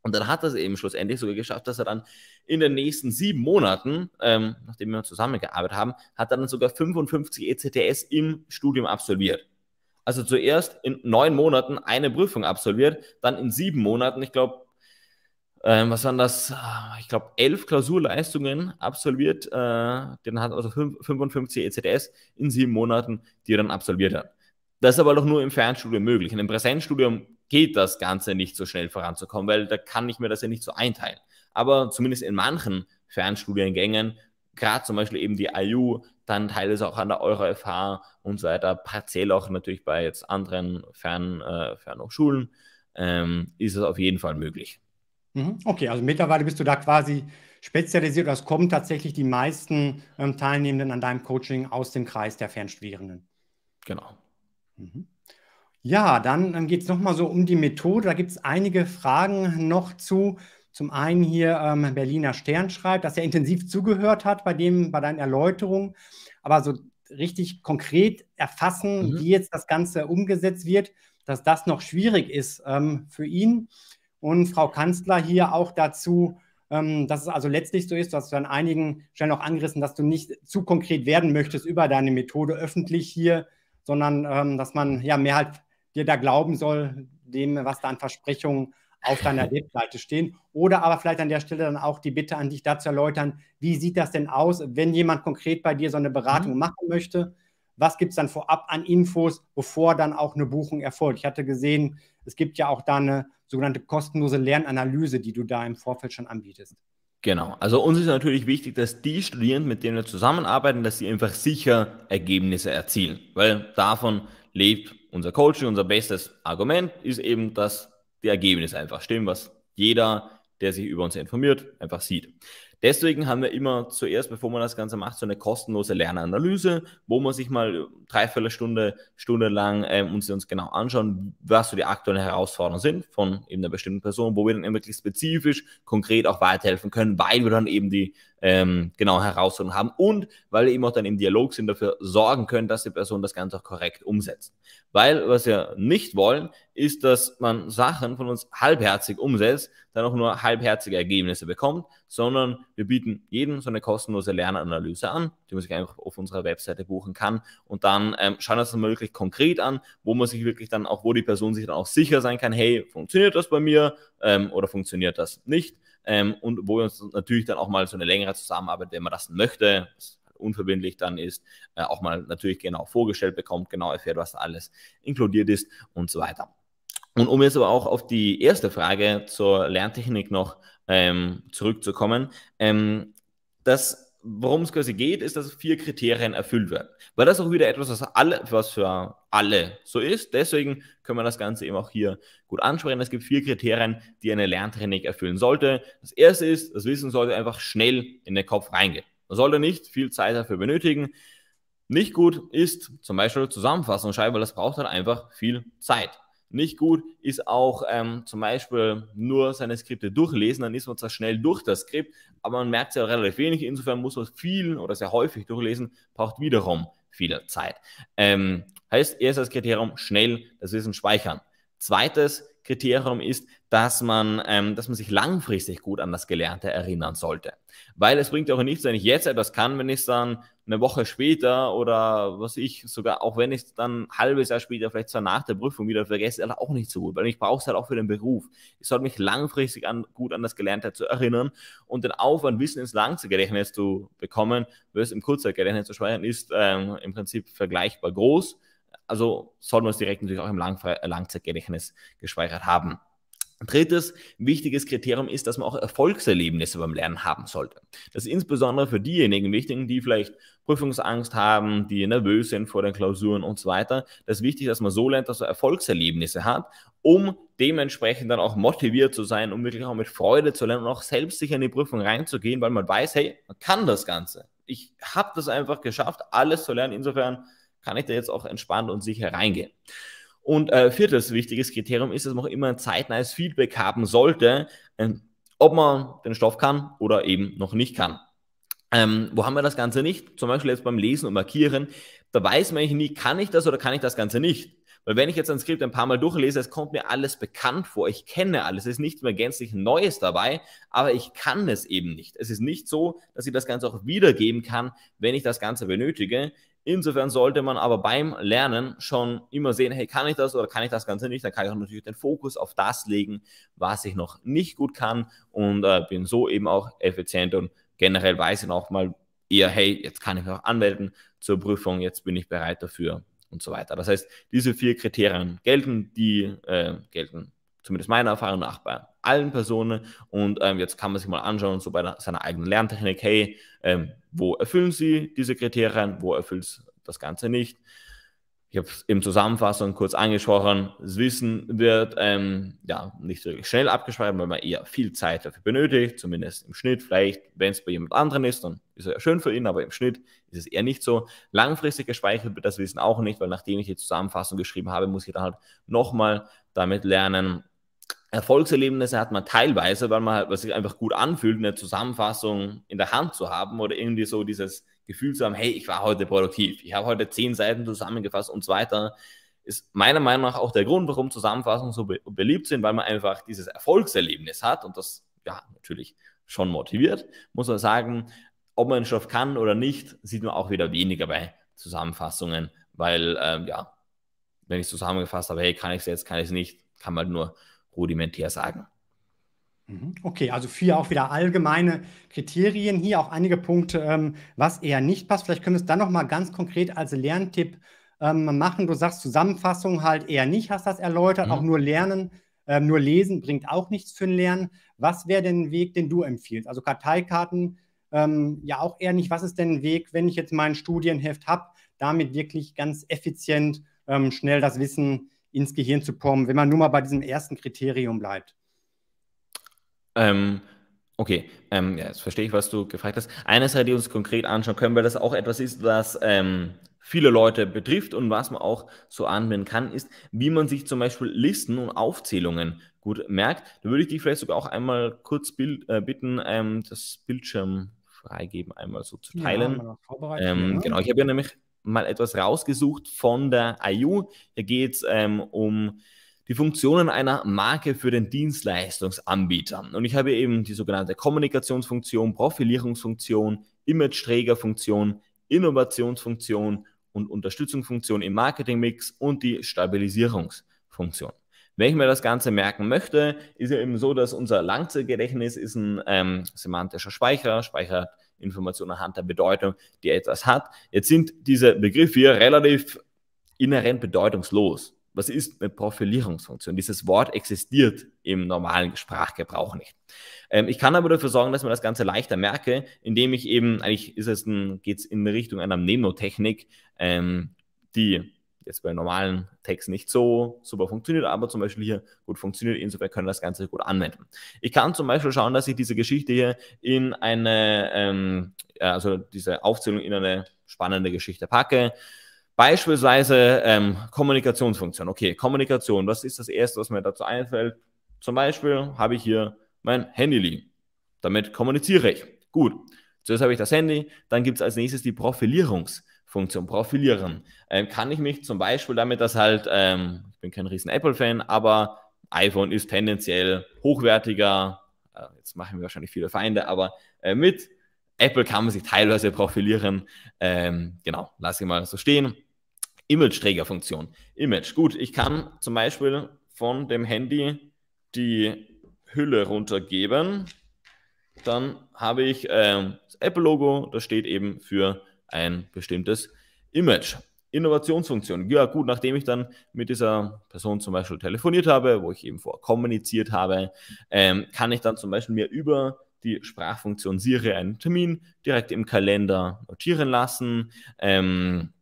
Und dann hat er es eben schlussendlich sogar geschafft, dass er dann in den nächsten sieben Monaten, ähm, nachdem wir zusammengearbeitet haben, hat er dann sogar 55 ECTS im Studium absolviert. Also zuerst in neun Monaten eine Prüfung absolviert, dann in sieben Monaten, ich glaube, ähm, was waren das? Ah, ich glaube, elf Klausurleistungen absolviert. Äh, den hat also 55 ECTS in sieben Monaten, die er dann absolviert hat. Das ist aber doch nur im Fernstudium möglich. In einem Präsenzstudium geht das Ganze nicht so schnell voranzukommen, weil da kann ich mir das ja nicht so einteilen. Aber zumindest in manchen Fernstudiengängen, gerade zum Beispiel eben die IU, dann teilweise auch an der EuroFH und so weiter, partiell auch natürlich bei jetzt anderen Fern, äh, Fernhochschulen, ähm, ist es auf jeden Fall möglich. Mhm. Okay,
also mittlerweile bist du da quasi spezialisiert. Das kommen tatsächlich die meisten ähm, Teilnehmenden an deinem Coaching aus dem Kreis der Fernstudierenden. Genau. Mhm. Ja, dann ähm, geht es nochmal so um die Methode. Da gibt es einige Fragen noch zu. Zum einen hier ähm, Berliner Stern schreibt, dass er intensiv zugehört hat bei, dem, bei deinen Erläuterungen. Aber so richtig konkret erfassen, mhm. wie jetzt das Ganze umgesetzt wird, dass das noch schwierig ist ähm, für ihn und Frau Kanzler hier auch dazu, ähm, dass es also letztlich so ist, dass du an einigen Stellen auch angerissen, dass du nicht zu konkret werden möchtest über deine Methode öffentlich hier, sondern ähm, dass man ja mehr halt dir da glauben soll, dem, was da an Versprechungen auf deiner Webseite stehen. Oder aber vielleicht an der Stelle dann auch die Bitte an dich, da zu erläutern, wie sieht das denn aus, wenn jemand konkret bei dir so eine Beratung mhm. machen möchte? was gibt es dann vorab an Infos, bevor dann auch eine Buchung erfolgt. Ich hatte gesehen, es gibt ja auch da eine sogenannte kostenlose Lernanalyse, die du da im Vorfeld schon anbietest.
Genau. Also uns ist natürlich wichtig, dass die Studierenden, mit denen wir zusammenarbeiten, dass sie einfach sicher Ergebnisse erzielen, weil davon lebt unser Coaching, unser bestes Argument ist eben, dass die Ergebnisse einfach stimmen, was jeder, der sich über uns informiert, einfach sieht. Deswegen haben wir immer zuerst, bevor man das Ganze macht, so eine kostenlose Lernanalyse, wo man sich mal dreiviertel Stunde, Stunde lang ähm, uns, uns genau anschauen, was so die aktuellen Herausforderungen sind von eben einer bestimmten Person, wo wir dann eben wirklich spezifisch, konkret auch weiterhelfen können, weil wir dann eben die ähm, genau herausholen haben und weil wir eben auch dann im Dialog sind, dafür sorgen können, dass die Person das Ganze auch korrekt umsetzt. Weil was wir nicht wollen, ist, dass man Sachen von uns halbherzig umsetzt, dann auch nur halbherzige Ergebnisse bekommt, sondern wir bieten jedem so eine kostenlose Lernanalyse an, die man sich einfach auf unserer Webseite buchen kann und dann ähm, schauen wir uns das mal wirklich konkret an, wo man sich wirklich dann auch, wo die Person sich dann auch sicher sein kann, hey, funktioniert das bei mir ähm, oder funktioniert das nicht? ähm, und wo wir uns natürlich dann auch mal so eine längere Zusammenarbeit, wenn man das möchte, unverbindlich dann ist, äh, auch mal natürlich genau vorgestellt bekommt, genau erfährt, was alles inkludiert ist und so weiter. Und um jetzt aber auch auf die erste Frage zur Lerntechnik noch ähm, zurückzukommen, ähm, das worum es quasi geht, ist, dass vier Kriterien erfüllt werden. Weil das auch wieder etwas, was, alle, was für alle so ist. Deswegen können wir das Ganze eben auch hier gut ansprechen. Es gibt vier Kriterien, die eine Lerntechnik erfüllen sollte. Das erste ist, das Wissen sollte einfach schnell in den Kopf reingehen. Man sollte nicht viel Zeit dafür benötigen. Nicht gut ist zum Beispiel Zusammenfassung weil das braucht dann einfach viel Zeit. Nicht gut ist auch ähm, zum Beispiel nur seine Skripte durchlesen, dann ist man zwar schnell durch das Skript, aber man merkt es ja relativ wenig. Insofern muss man viel oder sehr häufig durchlesen, braucht wiederum viel Zeit. Ähm, heißt, erstes Kriterium schnell das Wissen speichern. Zweites Kriterium ist, dass man, ähm, dass man sich langfristig gut an das Gelernte erinnern sollte. Weil es bringt auch nichts, wenn ich jetzt etwas kann, wenn ich es dann eine Woche später oder was ich sogar, auch wenn ich es dann ein halbes Jahr später, vielleicht zwar nach der Prüfung wieder vergesse, ist halt auch nicht so gut, weil ich brauche es halt auch für den Beruf. Ich sollte mich langfristig an, gut an das Gelernte zu erinnern und den Aufwand, Wissen ins Langzeitgedächtnis zu bekommen, versus im Kurzzeitgedächtnis zu speichern, ist ähm, im Prinzip vergleichbar groß. Also sollten wir es direkt natürlich auch im Langfre Langzeitgedächtnis gespeichert haben. Drittes wichtiges Kriterium ist, dass man auch Erfolgserlebnisse beim Lernen haben sollte. Das ist insbesondere für diejenigen wichtig, die vielleicht Prüfungsangst haben, die nervös sind vor den Klausuren und so weiter. Das ist wichtig, dass man so lernt, dass man Erfolgserlebnisse hat, um dementsprechend dann auch motiviert zu sein, um wirklich auch mit Freude zu lernen und auch selbstsicher in die Prüfung reinzugehen, weil man weiß, hey, man kann das Ganze. Ich habe das einfach geschafft, alles zu lernen. Insofern kann ich da jetzt auch entspannt und sicher reingehen. Und äh, viertes wichtiges Kriterium ist, dass man auch immer ein zeitnahes Feedback haben sollte, ähm, ob man den Stoff kann oder eben noch nicht kann. Ähm, wo haben wir das Ganze nicht? Zum Beispiel jetzt beim Lesen und Markieren. Da weiß man eigentlich nie, kann ich das oder kann ich das Ganze nicht? Weil wenn ich jetzt ein Skript ein paar Mal durchlese, es kommt mir alles bekannt vor, ich kenne alles, es ist nichts mehr gänzlich Neues dabei, aber ich kann es eben nicht. Es ist nicht so, dass ich das Ganze auch wiedergeben kann, wenn ich das Ganze benötige. Insofern sollte man aber beim Lernen schon immer sehen, hey, kann ich das oder kann ich das Ganze nicht? Dann kann ich auch natürlich den Fokus auf das legen, was ich noch nicht gut kann und äh, bin so eben auch effizient und generell weiß ich auch mal eher, hey, jetzt kann ich mich auch anmelden zur Prüfung, jetzt bin ich bereit dafür und so weiter. Das heißt, diese vier Kriterien gelten, die äh, gelten zumindest meiner Erfahrung nach, bei allen Personen. Und ähm, jetzt kann man sich mal anschauen, so bei seiner eigenen Lerntechnik, hey, ähm, wo erfüllen Sie diese Kriterien, wo erfüllt es das Ganze nicht? Ich habe es im Zusammenfassung kurz angesprochen. Das Wissen wird ähm, ja nicht wirklich schnell abgespeichert, weil man eher viel Zeit dafür benötigt, zumindest im Schnitt. Vielleicht, wenn es bei jemand anderem ist, dann ist es ja schön für ihn, aber im Schnitt ist es eher nicht so. Langfristig gespeichert wird das Wissen auch nicht, weil nachdem ich die Zusammenfassung geschrieben habe, muss ich dann halt nochmal damit lernen, Erfolgserlebnisse hat man teilweise, weil man halt, was sich einfach gut anfühlt, eine Zusammenfassung in der Hand zu haben oder irgendwie so dieses Gefühl zu haben, hey, ich war heute produktiv, ich habe heute zehn Seiten zusammengefasst und so weiter, ist meiner Meinung nach auch der Grund, warum Zusammenfassungen so be beliebt sind, weil man einfach dieses Erfolgserlebnis hat und das, ja, natürlich schon motiviert, muss man sagen. Ob man einen Stoff kann oder nicht, sieht man auch wieder weniger bei Zusammenfassungen, weil, ähm, ja, wenn ich zusammengefasst habe, hey, kann ich es jetzt, kann ich es nicht, kann man halt nur rudimentär sagen.
Mhm. Okay, also vier auch wieder allgemeine Kriterien hier, auch einige Punkte, ähm, was eher nicht passt. Vielleicht können wir es dann nochmal ganz konkret als Lerntipp ähm, machen. Du sagst Zusammenfassung halt eher nicht, hast das erläutert, mhm. auch nur lernen, ähm, nur lesen bringt auch nichts für ein Lernen. Was wäre denn ein Weg, den du empfiehlst? Also Karteikarten ja auch eher nicht. Was ist denn ein Weg, wenn ich jetzt mein Studienheft habe, damit wirklich ganz effizient schnell das Wissen ins Gehirn zu kommen, wenn man nur mal bei diesem ersten Kriterium bleibt?
Ähm, okay, ähm, ja, jetzt verstehe ich, was du gefragt hast. Eine Sache, die uns konkret anschauen können, weil das auch etwas ist, was ähm, viele Leute betrifft und was man auch so anwenden kann, ist, wie man sich zum Beispiel Listen und Aufzählungen gut merkt. Da würde ich dich vielleicht sogar auch einmal kurz bild, äh, bitten, ähm, das Bildschirm freigeben, einmal so zu teilen. Ja, ähm, ja. Genau, ich habe ja nämlich mal etwas rausgesucht von der IU. Hier geht es ähm, um die Funktionen einer Marke für den Dienstleistungsanbieter. Und ich habe eben die sogenannte Kommunikationsfunktion, Profilierungsfunktion, Imageträgerfunktion, Innovationsfunktion und Unterstützungsfunktion im Marketingmix und die Stabilisierungsfunktion. Wenn ich mir das Ganze merken möchte, ist ja eben so, dass unser Langzeitgedächtnis ist ein ähm, semantischer Speicher, speichert Information anhand der Bedeutung, die etwas hat. Jetzt sind diese Begriffe hier relativ inhärent bedeutungslos. Was ist eine Profilierungsfunktion? Dieses Wort existiert im normalen Sprachgebrauch nicht. Ähm, ich kann aber dafür sorgen, dass man das Ganze leichter merke, indem ich eben, eigentlich ist es ein, geht es in Richtung einer Mnemotechnik, ähm, die jetzt bei normalen Tags nicht so super funktioniert, aber zum Beispiel hier gut funktioniert. Insofern können wir das Ganze gut anwenden. Ich kann zum Beispiel schauen, dass ich diese Geschichte hier in eine, ähm, also diese Aufzählung in eine spannende Geschichte packe. Beispielsweise ähm, Kommunikationsfunktion. Okay, Kommunikation, was ist das Erste, was mir dazu einfällt? Zum Beispiel habe ich hier mein Handy liegen. Damit kommuniziere ich. Gut, zuerst habe ich das Handy, dann gibt es als nächstes die Profilierungsfunktion. Funktion profilieren. Ähm, kann ich mich zum Beispiel damit, dass halt, ähm, ich bin kein riesen Apple-Fan, aber iPhone ist tendenziell hochwertiger, äh, jetzt machen wir wahrscheinlich viele Feinde, aber äh, mit Apple kann man sich teilweise profilieren. Ähm, genau, lasse ich mal so stehen. Image-Trägerfunktion. Image. Gut, ich kann zum Beispiel von dem Handy die Hülle runtergeben. Dann habe ich äh, das Apple-Logo, das steht eben für ein bestimmtes Image. Innovationsfunktion. Ja, gut, nachdem ich dann mit dieser Person zum Beispiel telefoniert habe, wo ich eben vor kommuniziert habe, ähm, kann ich dann zum Beispiel mir über die Sprachfunktion Siri einen Termin direkt im Kalender notieren lassen. Ähm,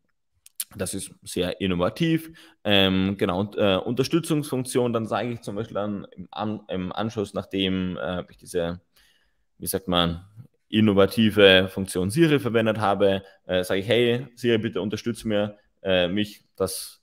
das ist sehr innovativ. Ähm, genau, und, äh, Unterstützungsfunktion, dann sage ich zum Beispiel dann im, An im Anschluss, nachdem äh, ich diese, wie sagt man, innovative Funktion Siri verwendet habe, äh, sage ich, hey Siri, bitte unterstütze mir, äh, mich, dass,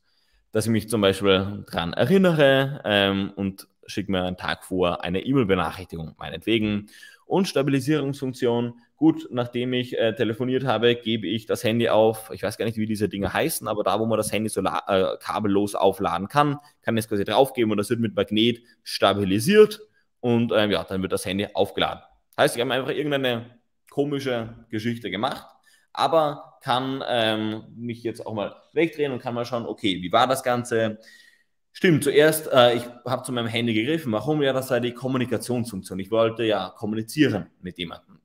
dass ich mich zum Beispiel daran erinnere ähm, und schicke mir einen Tag vor eine E-Mail-Benachrichtigung, meinetwegen. Und Stabilisierungsfunktion, gut, nachdem ich äh, telefoniert habe, gebe ich das Handy auf, ich weiß gar nicht, wie diese Dinge heißen, aber da, wo man das Handy so äh, kabellos aufladen kann, kann ich es quasi draufgeben und das wird mit Magnet stabilisiert und ähm, ja, dann wird das Handy aufgeladen. Heißt, sie haben einfach irgendeine komische Geschichte gemacht, aber kann ähm, mich jetzt auch mal wegdrehen und kann mal schauen, okay, wie war das Ganze? Stimmt, zuerst, äh, ich habe zu meinem Handy gegriffen. Warum? Ja, das sei die Kommunikationsfunktion. Ich wollte ja kommunizieren mit jemandem.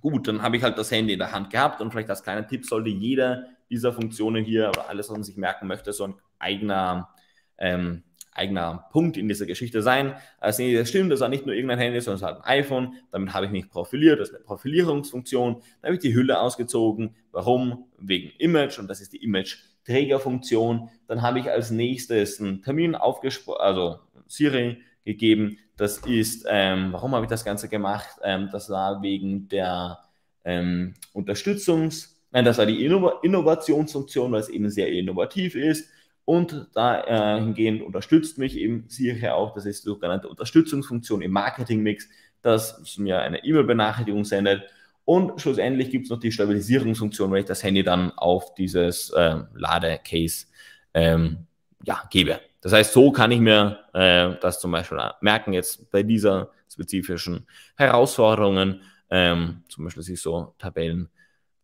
Gut, dann habe ich halt das Handy in der Hand gehabt und vielleicht als kleiner Tipp sollte jede dieser Funktionen hier aber alles, was man sich merken möchte, so ein eigener ähm, eigener Punkt in dieser Geschichte sein. Also nee, das stimmt, das war nicht nur irgendein Handy, sondern es war ein iPhone. Damit habe ich mich profiliert, das ist eine Profilierungsfunktion. Da habe ich die Hülle ausgezogen. Warum? Wegen Image und das ist die Image-Trägerfunktion. Dann habe ich als nächstes einen Termin aufgesprochen, also Siri gegeben. Das ist, ähm, warum habe ich das Ganze gemacht? Ähm, das war wegen der ähm, Unterstützungs- Nein, das war die Innovationsfunktion, weil es eben sehr innovativ ist. Und dahingehend äh, unterstützt mich eben sicher auch, das ist die sogenannte Unterstützungsfunktion im Marketing-Mix, dass mir eine E-Mail-Benachrichtigung sendet. Und schlussendlich gibt es noch die Stabilisierungsfunktion, wenn ich das Handy dann auf dieses ähm, Ladecase ähm, ja, gebe. Das heißt, so kann ich mir äh, das zum Beispiel merken, jetzt bei dieser spezifischen Herausforderungen, ähm, zum Beispiel sich so Tabellen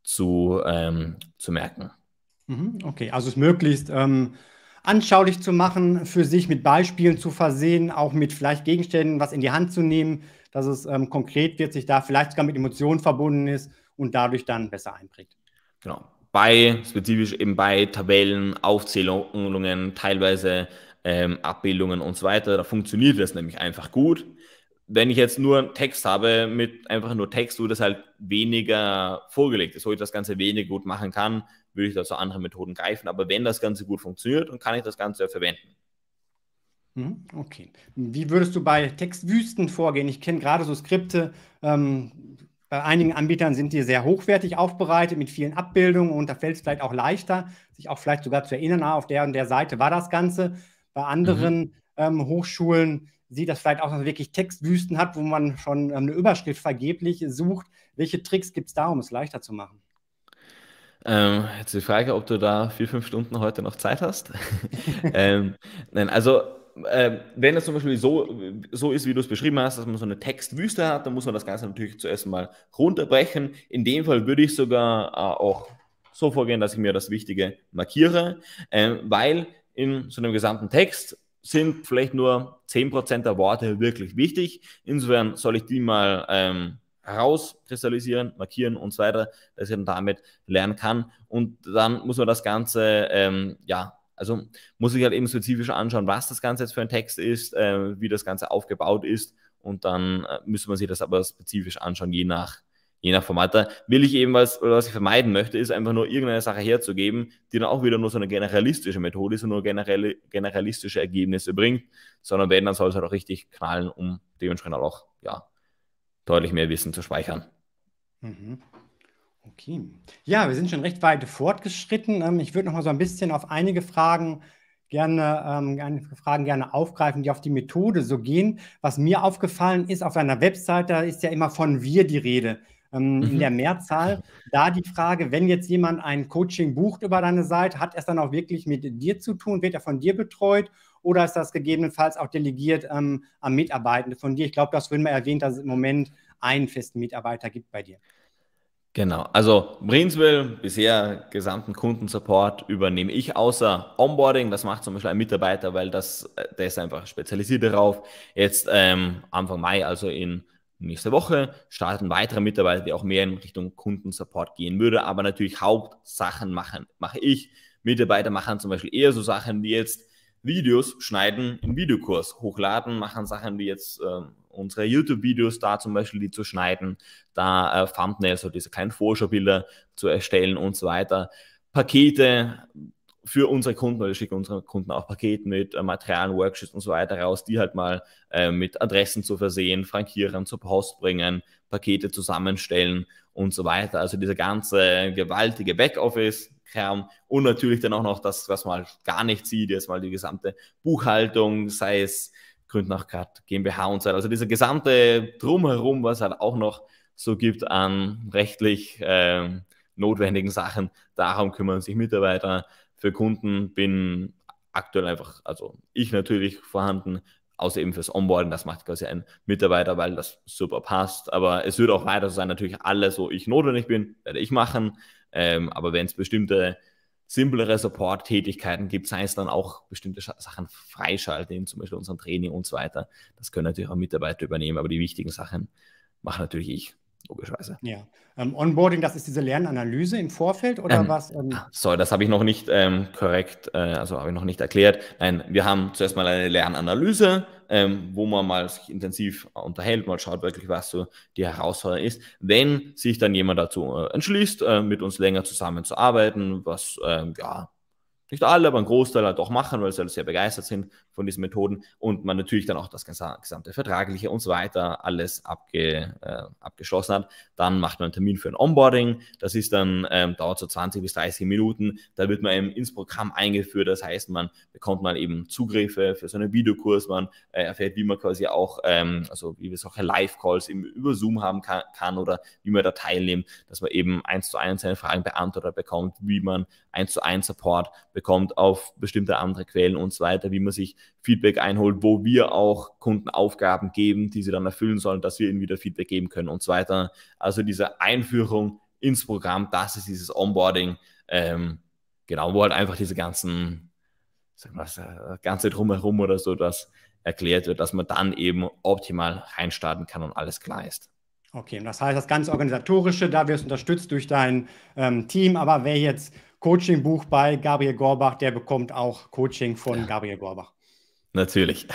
zu, ähm, zu merken.
Mhm, okay, also es möglichst ähm, anschaulich zu machen, für sich mit Beispielen zu versehen, auch mit vielleicht Gegenständen was in die Hand zu nehmen, dass es ähm, konkret wird, sich da vielleicht sogar mit Emotionen verbunden ist und dadurch dann besser einprägt.
Genau. Bei, spezifisch eben bei Tabellen, Aufzählungen, teilweise ähm, Abbildungen und so weiter, da funktioniert das nämlich einfach gut. Wenn ich jetzt nur Text habe, mit einfach nur Text, wo das halt weniger vorgelegt ist, wo ich das Ganze weniger gut machen kann, würde ich da zu anderen Methoden greifen. Aber wenn das Ganze gut funktioniert, dann kann ich das Ganze ja verwenden.
Hm, okay. Wie würdest du bei Textwüsten vorgehen? Ich kenne gerade so Skripte. Ähm, bei einigen Anbietern sind die sehr hochwertig aufbereitet mit vielen Abbildungen und da fällt es vielleicht auch leichter, sich auch vielleicht sogar zu erinnern, ah, auf der und der Seite war das Ganze. Bei anderen mhm. ähm, Hochschulen sieht das vielleicht auch, dass man wirklich Textwüsten hat, wo man schon ähm, eine Überschrift vergeblich sucht. Welche Tricks gibt es da, um es leichter zu machen?
Ähm, jetzt die Frage, ob du da vier, fünf Stunden heute noch Zeit hast. ähm, nein, also äh, wenn es zum Beispiel so, so ist, wie du es beschrieben hast, dass man so eine Textwüste hat, dann muss man das Ganze natürlich zuerst mal runterbrechen. In dem Fall würde ich sogar äh, auch so vorgehen, dass ich mir das Wichtige markiere, äh, weil in so einem gesamten Text sind vielleicht nur 10% der Worte wirklich wichtig. Insofern soll ich die mal ähm, herauskristallisieren, markieren und so weiter, dass ich dann damit lernen kann. Und dann muss man das Ganze, ähm, ja, also muss ich halt eben spezifisch anschauen, was das Ganze jetzt für ein Text ist, äh, wie das Ganze aufgebaut ist. Und dann äh, müsste man sich das aber spezifisch anschauen, je nach, je nach Format. Da will ich eben was, oder was ich vermeiden möchte, ist einfach nur irgendeine Sache herzugeben, die dann auch wieder nur so eine generalistische Methode ist und nur generell, generalistische Ergebnisse bringt, sondern wenn, dann soll es halt auch richtig knallen, um dementsprechend auch, ja, deutlich mehr Wissen zu speichern.
Mhm. Okay. Ja, wir sind schon recht weit fortgeschritten. Ähm, ich würde noch mal so ein bisschen auf einige Fragen gerne, ähm, einige Fragen gerne aufgreifen, die auf die Methode so gehen. Was mir aufgefallen ist, auf deiner Webseite ist ja immer von wir die Rede. Ähm, mhm. In der Mehrzahl. Da die Frage, wenn jetzt jemand ein Coaching bucht über deine Seite, hat es dann auch wirklich mit dir zu tun? Wird er von dir betreut oder ist das gegebenenfalls auch delegiert ähm, am Mitarbeitende von dir? Ich glaube, das hast mal erwähnt, dass es im Moment einen festen Mitarbeiter gibt bei dir.
Genau, also Brinswill, bisher gesamten Kundensupport übernehme ich, außer Onboarding, das macht zum Beispiel ein Mitarbeiter, weil das, äh, der ist einfach spezialisiert darauf. Jetzt ähm, Anfang Mai, also in nächster Woche, starten weitere Mitarbeiter, die auch mehr in Richtung Kundensupport gehen würde, aber natürlich Hauptsachen machen, mache ich. Mitarbeiter machen zum Beispiel eher so Sachen wie jetzt Videos schneiden im Videokurs, hochladen, machen Sachen wie jetzt äh, unsere YouTube-Videos da zum Beispiel, die zu schneiden, da äh, Thumbnails, also diese kleinen Vorschaubilder zu erstellen und so weiter. Pakete für unsere Kunden, wir schicken unseren Kunden auch Pakete mit äh, Materialien, Worksheets und so weiter raus, die halt mal äh, mit Adressen zu versehen, frankieren, zur Post bringen, Pakete zusammenstellen und so weiter. Also dieser ganze gewaltige Backoffice, Kram und natürlich dann auch noch das, was man halt gar nicht sieht, jetzt mal die gesamte Buchhaltung, sei es Gründnachgrad, GmbH und so weiter. Also dieser gesamte Drumherum, was halt auch noch so gibt an rechtlich äh, notwendigen Sachen. Darum kümmern sich Mitarbeiter. Für Kunden bin aktuell einfach, also ich natürlich vorhanden, außer eben fürs Onboarden. Das macht quasi ein Mitarbeiter, weil das super passt. Aber es wird auch weiter sein, natürlich alles, wo ich notwendig bin, werde ich machen. Ähm, aber wenn es bestimmte simplere Support-Tätigkeiten gibt, sei es dann auch bestimmte Sachen freischalten, zum Beispiel unseren Training und so weiter. Das können natürlich auch Mitarbeiter übernehmen, aber die wichtigen Sachen mache natürlich ich, logischerweise.
Ja. Ähm, Onboarding, das ist diese Lernanalyse im Vorfeld oder ähm, was? Ähm? Ah,
so, das habe ich noch nicht ähm, korrekt, äh, also habe ich noch nicht erklärt. Nein, wir haben zuerst mal eine Lernanalyse, ähm, wo man mal sich intensiv unterhält, mal schaut wirklich, was so die Herausforderung ist. Wenn sich dann jemand dazu äh, entschließt, äh, mit uns länger zusammenzuarbeiten, was ähm, ja nicht alle, aber ein Großteil halt auch machen, weil sie alle halt sehr begeistert sind, von diesen Methoden und man natürlich dann auch das ganze, gesamte Vertragliche und so weiter alles abge, äh, abgeschlossen hat. Dann macht man einen Termin für ein Onboarding. Das ist dann, ähm, dauert so 20 bis 30 Minuten. Da wird man eben ins Programm eingeführt. Das heißt, man bekommt mal eben Zugriffe für so einen Videokurs. Man äh, erfährt, wie man quasi auch, ähm, also wie wir solche Live-Calls über Zoom haben kann, kann oder wie man da teilnimmt, dass man eben eins zu eins seine Fragen beantwortet bekommt, wie man eins zu eins Support bekommt auf bestimmte andere Quellen und so weiter, wie man sich Feedback einholt, wo wir auch Kunden Aufgaben geben, die sie dann erfüllen sollen, dass wir ihnen wieder Feedback geben können und so weiter. Also diese Einführung ins Programm, das ist dieses Onboarding, ähm, genau, wo halt einfach diese ganzen, sagen wir mal, ganze Drumherum oder so das erklärt wird, dass man dann eben optimal reinstarten kann und alles klar ist.
Okay, und das heißt, das ganze Organisatorische, da wirst du unterstützt durch dein ähm, Team, aber wer jetzt Coaching bucht bei Gabriel Gorbach, der bekommt auch Coaching von ja. Gabriel Gorbach. Natürlich.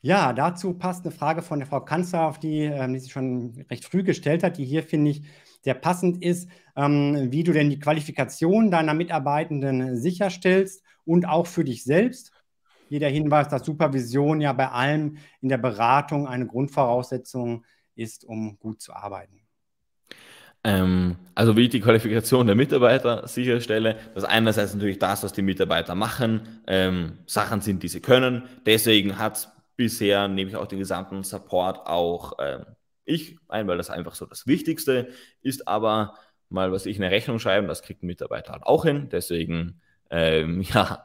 ja, dazu passt eine Frage von der Frau Kanzler, auf die, ähm, die sie schon recht früh gestellt hat, die hier, finde ich, sehr passend ist, ähm, wie du denn die Qualifikation deiner Mitarbeitenden sicherstellst und auch für dich selbst. Hier der Hinweis, dass Supervision ja bei allem in der Beratung eine Grundvoraussetzung ist, um gut zu arbeiten.
Ähm, also wie ich die Qualifikation der Mitarbeiter sicherstelle, dass einerseits natürlich das, was die Mitarbeiter machen, ähm, Sachen sind, die sie können. Deswegen hat bisher, nehme ich auch den gesamten Support auch ähm, ich ein, weil das einfach so das Wichtigste ist. Aber mal, was ich in der Rechnung schreibe, das kriegt ein Mitarbeiter halt auch hin. Deswegen, ähm, ja,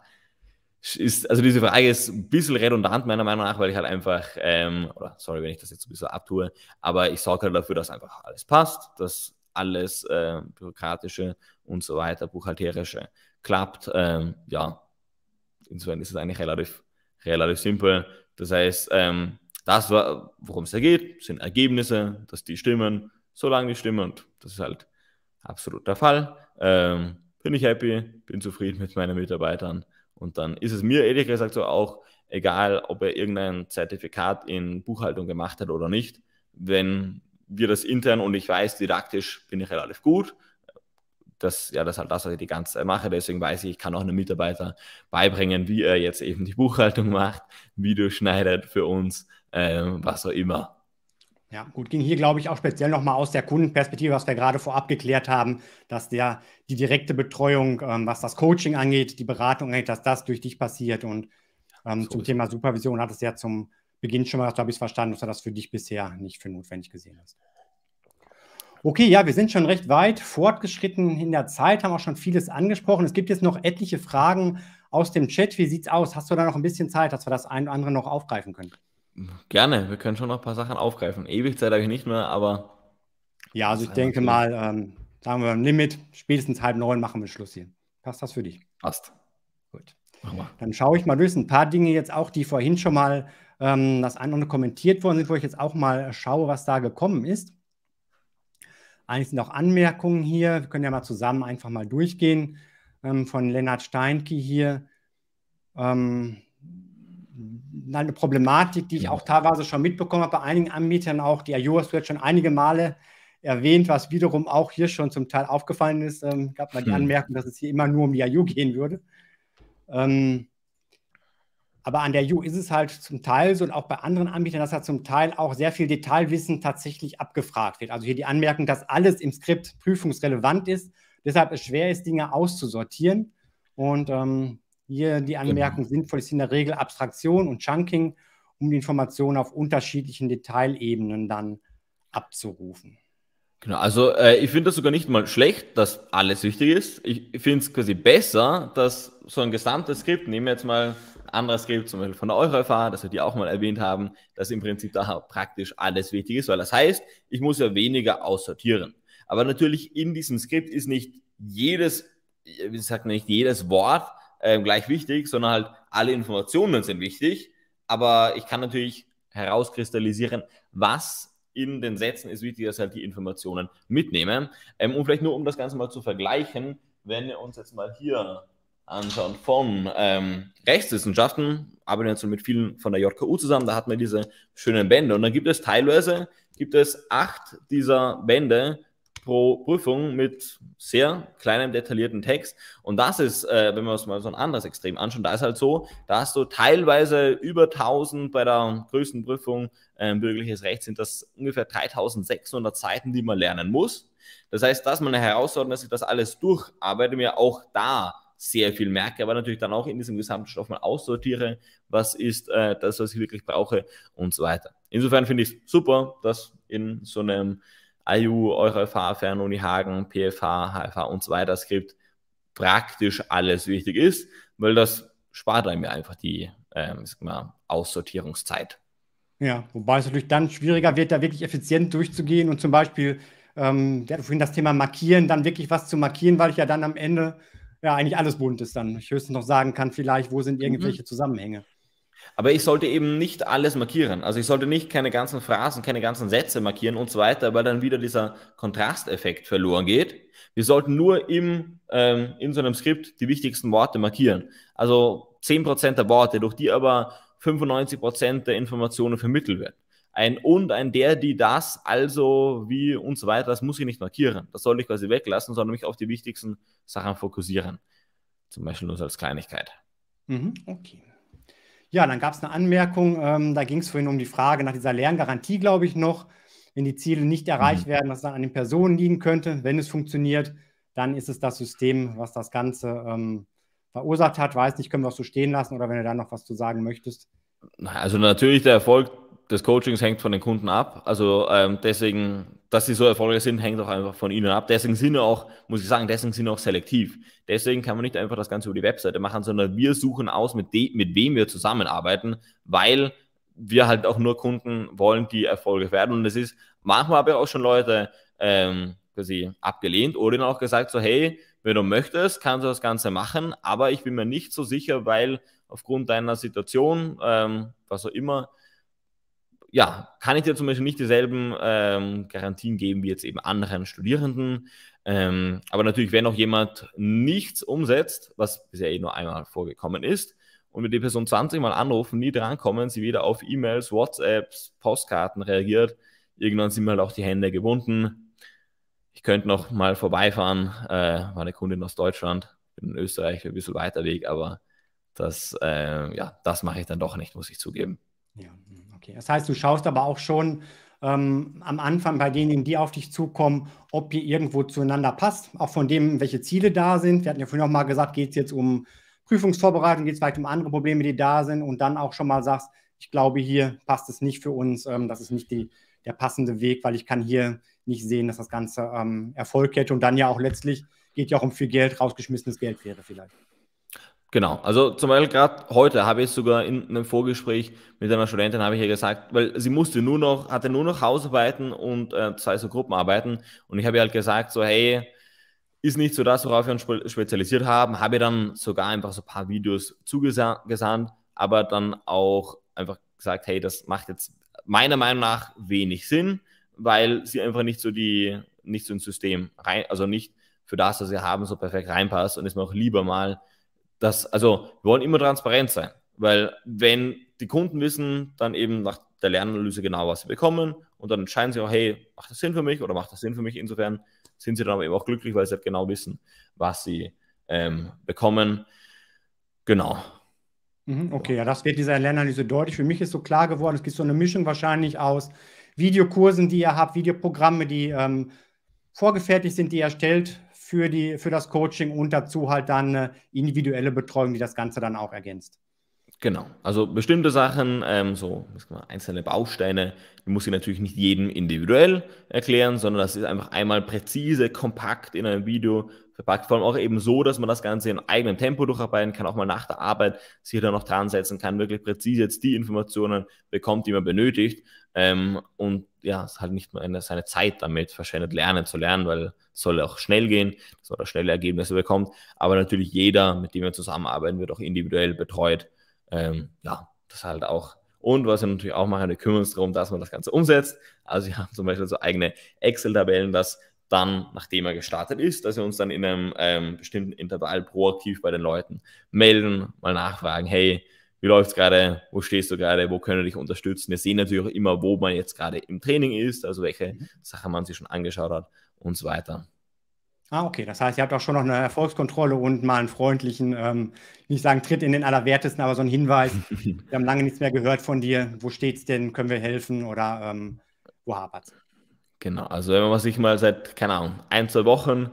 ist, also diese Frage ist ein bisschen redundant meiner Meinung nach, weil ich halt einfach, ähm, oder sorry, wenn ich das jetzt ein bisschen abtue, aber ich sorge halt dafür, dass einfach alles passt, dass alles äh, bürokratische und so weiter, buchhalterische klappt. Ähm, ja, insofern ist es eigentlich relativ, relativ simpel. Das heißt, ähm, das, worum es da geht, sind Ergebnisse, dass die stimmen, solange die stimmen. Und das ist halt absolut der Fall. Ähm, bin ich happy, bin zufrieden mit meinen Mitarbeitern. Und dann ist es mir ehrlich gesagt so auch egal, ob er irgendein Zertifikat in Buchhaltung gemacht hat oder nicht. Wenn wir das intern und ich weiß, didaktisch bin ich relativ gut. Das, ja, das ist halt das, was ich die ganze Zeit mache. Deswegen weiß ich, ich kann auch einem Mitarbeiter beibringen, wie er jetzt eben die Buchhaltung macht, Videos schneidet für uns, ähm, was auch immer.
Ja, gut, ging hier, glaube ich, auch speziell nochmal aus der Kundenperspektive, was wir gerade vorab geklärt haben, dass der, die direkte Betreuung, ähm, was das Coaching angeht, die Beratung angeht, dass das durch dich passiert. Und ähm, so zum Thema Supervision hat es ja zum Beginn schon mal, so habe ich es verstanden, dass du das für dich bisher nicht für notwendig gesehen hast. Okay, ja, wir sind schon recht weit fortgeschritten in der Zeit, haben auch schon vieles angesprochen. Es gibt jetzt noch etliche Fragen aus dem Chat. Wie sieht es aus? Hast du da noch ein bisschen Zeit, dass wir das ein oder andere noch aufgreifen können?
Gerne, wir können schon noch ein paar Sachen aufgreifen. Ewig Zeit habe ich nicht mehr, aber. Ja, also ich denke mal, ähm, sagen wir beim Limit, spätestens halb
neun machen wir Schluss hier. Passt das für dich? Passt. Gut. Dann schaue ich mal durch. Ein paar Dinge jetzt auch, die vorhin schon mal ähm, das eine oder andere kommentiert worden sind, wo ich jetzt auch mal schaue, was da gekommen ist. Eigentlich sind auch Anmerkungen hier. Wir können ja mal zusammen einfach mal durchgehen. Ähm, von Lennart Steinke hier. Ähm, eine Problematik, die ich auch teilweise schon mitbekommen habe, bei einigen Anbietern auch. Die IOS wird schon einige Male erwähnt, was wiederum auch hier schon zum Teil aufgefallen ist. Ähm, gab mal die hm. Anmerkung, dass es hier immer nur um die IU gehen würde. Ähm, aber an der U ist es halt zum Teil so und auch bei anderen Anbietern, dass da zum Teil auch sehr viel Detailwissen tatsächlich abgefragt wird. Also hier die Anmerkung, dass alles im Skript prüfungsrelevant ist, deshalb es schwer ist, Dinge auszusortieren. Und ähm, hier die genau. Anmerkung, genau. sinnvoll ist in der Regel Abstraktion und Chunking, um die Informationen auf unterschiedlichen Detailebenen dann
abzurufen. Genau, also äh, ich finde das sogar nicht mal schlecht, dass alles wichtig ist. Ich finde es quasi besser, dass so ein gesamtes Skript, nehmen wir jetzt mal anderes Skript, zum Beispiel von der EuroFA, das wir die auch mal erwähnt haben, dass im Prinzip da praktisch alles wichtig ist, weil das heißt, ich muss ja weniger aussortieren. Aber natürlich in diesem Skript ist nicht jedes, wie sagt nicht jedes Wort äh, gleich wichtig, sondern halt alle Informationen sind wichtig. Aber ich kann natürlich herauskristallisieren, was in den Sätzen ist wichtig, dass halt die Informationen mitnehmen. Ähm, und vielleicht nur, um das Ganze mal zu vergleichen, wenn wir uns jetzt mal hier anschauen von ähm, Rechtswissenschaften, arbeiten jetzt mit vielen von der JKU zusammen, da hat man diese schönen Bände und dann gibt es teilweise, gibt es acht dieser Bände pro Prüfung mit sehr kleinem, detaillierten Text und das ist, äh, wenn wir uns mal so ein anderes Extrem anschauen, da ist halt so, da hast du teilweise über 1000 bei der größten Prüfung äh, bürgerliches Recht sind das ungefähr 3600 Seiten, die man lernen muss. Das heißt, dass man eine Herausforderung, dass ich das alles durcharbeite, mir auch da sehr viel merke, aber natürlich dann auch in diesem Gesamtstoff mal aussortiere, was ist äh, das, was ich wirklich brauche und so weiter. Insofern finde ich es super, dass in so einem IU, EuroFH, Fernuni Hagen, PFH, HFH und so weiter Skript praktisch alles wichtig ist, weil das spart einem ja einfach die ähm, mal, Aussortierungszeit.
Ja, wobei es natürlich dann schwieriger wird, da wirklich effizient durchzugehen und zum Beispiel, ähm, ja, vorhin das Thema Markieren, dann wirklich was zu markieren, weil ich ja dann am Ende ja, eigentlich alles bunt ist dann. Ich höchstens noch sagen kann, vielleicht, wo sind mhm. irgendwelche mhm. Zusammenhänge.
Aber ich sollte eben nicht alles markieren. Also ich sollte nicht keine ganzen Phrasen, keine ganzen Sätze markieren und so weiter, weil dann wieder dieser Kontrasteffekt verloren geht. Wir sollten nur im, ähm, in so einem Skript die wichtigsten Worte markieren. Also 10% der Worte, durch die aber 95% der Informationen vermittelt werden ein und, ein der, die, das, also, wie und so weiter, das muss ich nicht markieren. Das soll ich quasi weglassen, sondern mich auf die wichtigsten Sachen fokussieren. Zum Beispiel nur als Kleinigkeit.
Mhm, okay. Ja, dann gab es eine Anmerkung, ähm, da ging es vorhin um die Frage nach dieser Lerngarantie, glaube ich, noch. Wenn die Ziele nicht mhm. erreicht mhm. werden, dass es dann an den Personen liegen könnte, wenn es funktioniert, dann ist es das System, was das Ganze ähm, verursacht hat. Weiß nicht, können wir es so stehen lassen oder wenn du da noch was zu sagen
möchtest. Also natürlich, der Erfolg des Coachings hängt von den Kunden ab. Also ähm, deswegen, dass sie so erfolgreich sind, hängt auch einfach von ihnen ab. Deswegen sind wir auch, muss ich sagen, deswegen sind wir auch selektiv. Deswegen kann man nicht einfach das Ganze über die Webseite machen, sondern wir suchen aus, mit, de, mit wem wir zusammenarbeiten, weil wir halt auch nur Kunden wollen, die erfolgreich werden. Und es ist, manchmal habe ich auch schon Leute ähm, quasi abgelehnt oder ihnen auch gesagt, so hey, wenn du möchtest, kannst du das Ganze machen, aber ich bin mir nicht so sicher, weil aufgrund deiner Situation, ähm, was auch immer, ja, kann ich dir zum Beispiel nicht dieselben ähm, Garantien geben wie jetzt eben anderen Studierenden. Ähm, aber natürlich, wenn auch jemand nichts umsetzt, was bisher eh nur einmal vorgekommen ist, und wir die Person 20 Mal anrufen, nie drankommen, sie weder auf E-Mails, WhatsApps, Postkarten reagiert, irgendwann sind mir halt auch die Hände gebunden. Ich könnte noch mal vorbeifahren, äh, war eine Kundin aus Deutschland, bin in Österreich, ein bisschen weiter Weg, aber das, äh, ja, das mache ich dann doch nicht, muss ich zugeben. Ja,
hm, okay. Das heißt, du schaust aber auch schon ähm, am Anfang bei denen, die auf dich zukommen, ob ihr irgendwo zueinander passt, auch von dem, welche Ziele da sind. Wir hatten ja vorhin auch mal gesagt, geht es jetzt um Prüfungsvorbereitung, geht es vielleicht um andere Probleme, die da sind und dann auch schon mal sagst, ich glaube, hier passt es nicht für uns, ähm, das ist nicht die, der passende Weg, weil ich kann hier nicht sehen, dass das Ganze ähm, Erfolg hätte und dann ja auch letztlich geht ja auch um viel Geld, rausgeschmissenes Geld wäre vielleicht.
Genau, also zum Beispiel gerade heute habe ich sogar in einem Vorgespräch mit einer Studentin habe ich ihr gesagt, weil sie musste nur noch, hatte nur noch Hausarbeiten und äh, zwei so Gruppenarbeiten und ich habe ihr halt gesagt, so hey, ist nicht so das, worauf wir uns spezialisiert haben, habe ihr dann sogar einfach so ein paar Videos zugesandt, aber dann auch einfach gesagt, hey, das macht jetzt meiner Meinung nach wenig Sinn, weil sie einfach nicht so die, nicht so ein System rein, also nicht für das, was sie haben, so perfekt reinpasst und es mir auch lieber mal das, also wir wollen immer transparent sein, weil wenn die Kunden wissen, dann eben nach der Lernanalyse genau, was sie bekommen und dann entscheiden sie auch, hey, macht das Sinn für mich oder macht das Sinn für mich? Insofern sind sie dann aber eben auch glücklich, weil sie halt genau wissen, was sie ähm, bekommen. Genau.
Mhm, okay, ja, das wird dieser Lernanalyse deutlich. Für mich ist so klar geworden, es gibt so eine Mischung wahrscheinlich aus Videokursen, die ihr habt, Videoprogramme, die ähm, vorgefertigt sind, die ihr erstellt für, die, für das Coaching und dazu halt dann eine äh, individuelle Betreuung, die das Ganze dann auch ergänzt.
Genau, also bestimmte Sachen, ähm, so einzelne Bausteine, die muss ich natürlich nicht jedem individuell erklären, sondern das ist einfach einmal präzise, kompakt in einem Video verpackt. Vor allem auch eben so, dass man das Ganze in eigenem Tempo durcharbeiten kann, auch mal nach der Arbeit sich dann noch dran setzen kann, wirklich präzise jetzt die Informationen bekommt, die man benötigt. Ähm, und ja, es hat nicht mehr seine Zeit damit verschwendet, lernen zu lernen, weil es soll auch schnell gehen, dass man da schnelle Ergebnisse bekommt. Aber natürlich jeder, mit dem wir zusammenarbeiten, wird auch individuell betreut. Ähm, ja, das halt auch. Und was wir natürlich auch machen, wir kümmern uns darum, dass man das Ganze umsetzt. Also wir haben zum Beispiel so eigene Excel-Tabellen, dass dann, nachdem er gestartet ist, dass wir uns dann in einem ähm, bestimmten Intervall proaktiv bei den Leuten melden, mal nachfragen, hey, wie läuft es gerade, wo stehst du gerade, wo können wir dich unterstützen. Wir sehen natürlich auch immer, wo man jetzt gerade im Training ist, also welche mhm. Sachen man sich schon angeschaut hat und so weiter.
Ah, okay. Das heißt, ihr habt auch schon noch eine Erfolgskontrolle und mal einen freundlichen, ähm, nicht sagen Tritt in den Allerwertesten, aber so einen Hinweis. wir haben lange nichts mehr gehört von dir. Wo steht's denn? Können wir helfen oder ähm, wo hapert's?
Genau. Also, wenn man sich mal seit, keine Ahnung, ein, zwei Wochen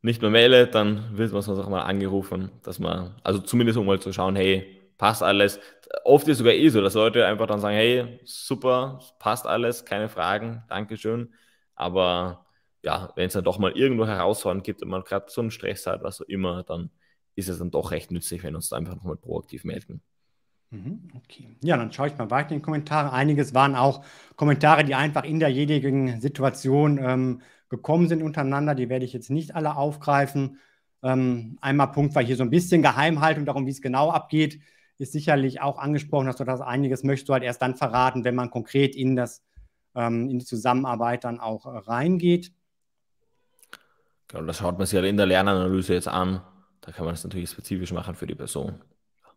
nicht mehr meldet, dann wird man sonst auch mal angerufen, dass man, also zumindest um mal zu schauen, hey, passt alles. Oft ist sogar eh so, dass Leute einfach dann sagen, hey, super, passt alles, keine Fragen, Dankeschön. Aber ja, wenn es dann doch mal irgendwo Herausforderungen gibt und man gerade so einen Stress hat, was auch immer, dann ist es dann doch recht nützlich, wenn uns da einfach nochmal proaktiv melden.
Mhm, okay. Ja, dann schaue ich mal weiter in den Kommentaren. Einiges waren auch Kommentare, die einfach in der jeweiligen Situation ähm, gekommen sind untereinander. Die werde ich jetzt nicht alle aufgreifen. Ähm, einmal Punkt war hier so ein bisschen Geheimhaltung darum, wie es genau abgeht ist sicherlich auch angesprochen dass du das einiges möchtest du halt erst dann verraten, wenn man konkret in das, ähm, in die Zusammenarbeit dann auch äh, reingeht.
Genau, das schaut man sich ja halt in der Lernanalyse jetzt an. Da kann man es natürlich spezifisch machen für die Person.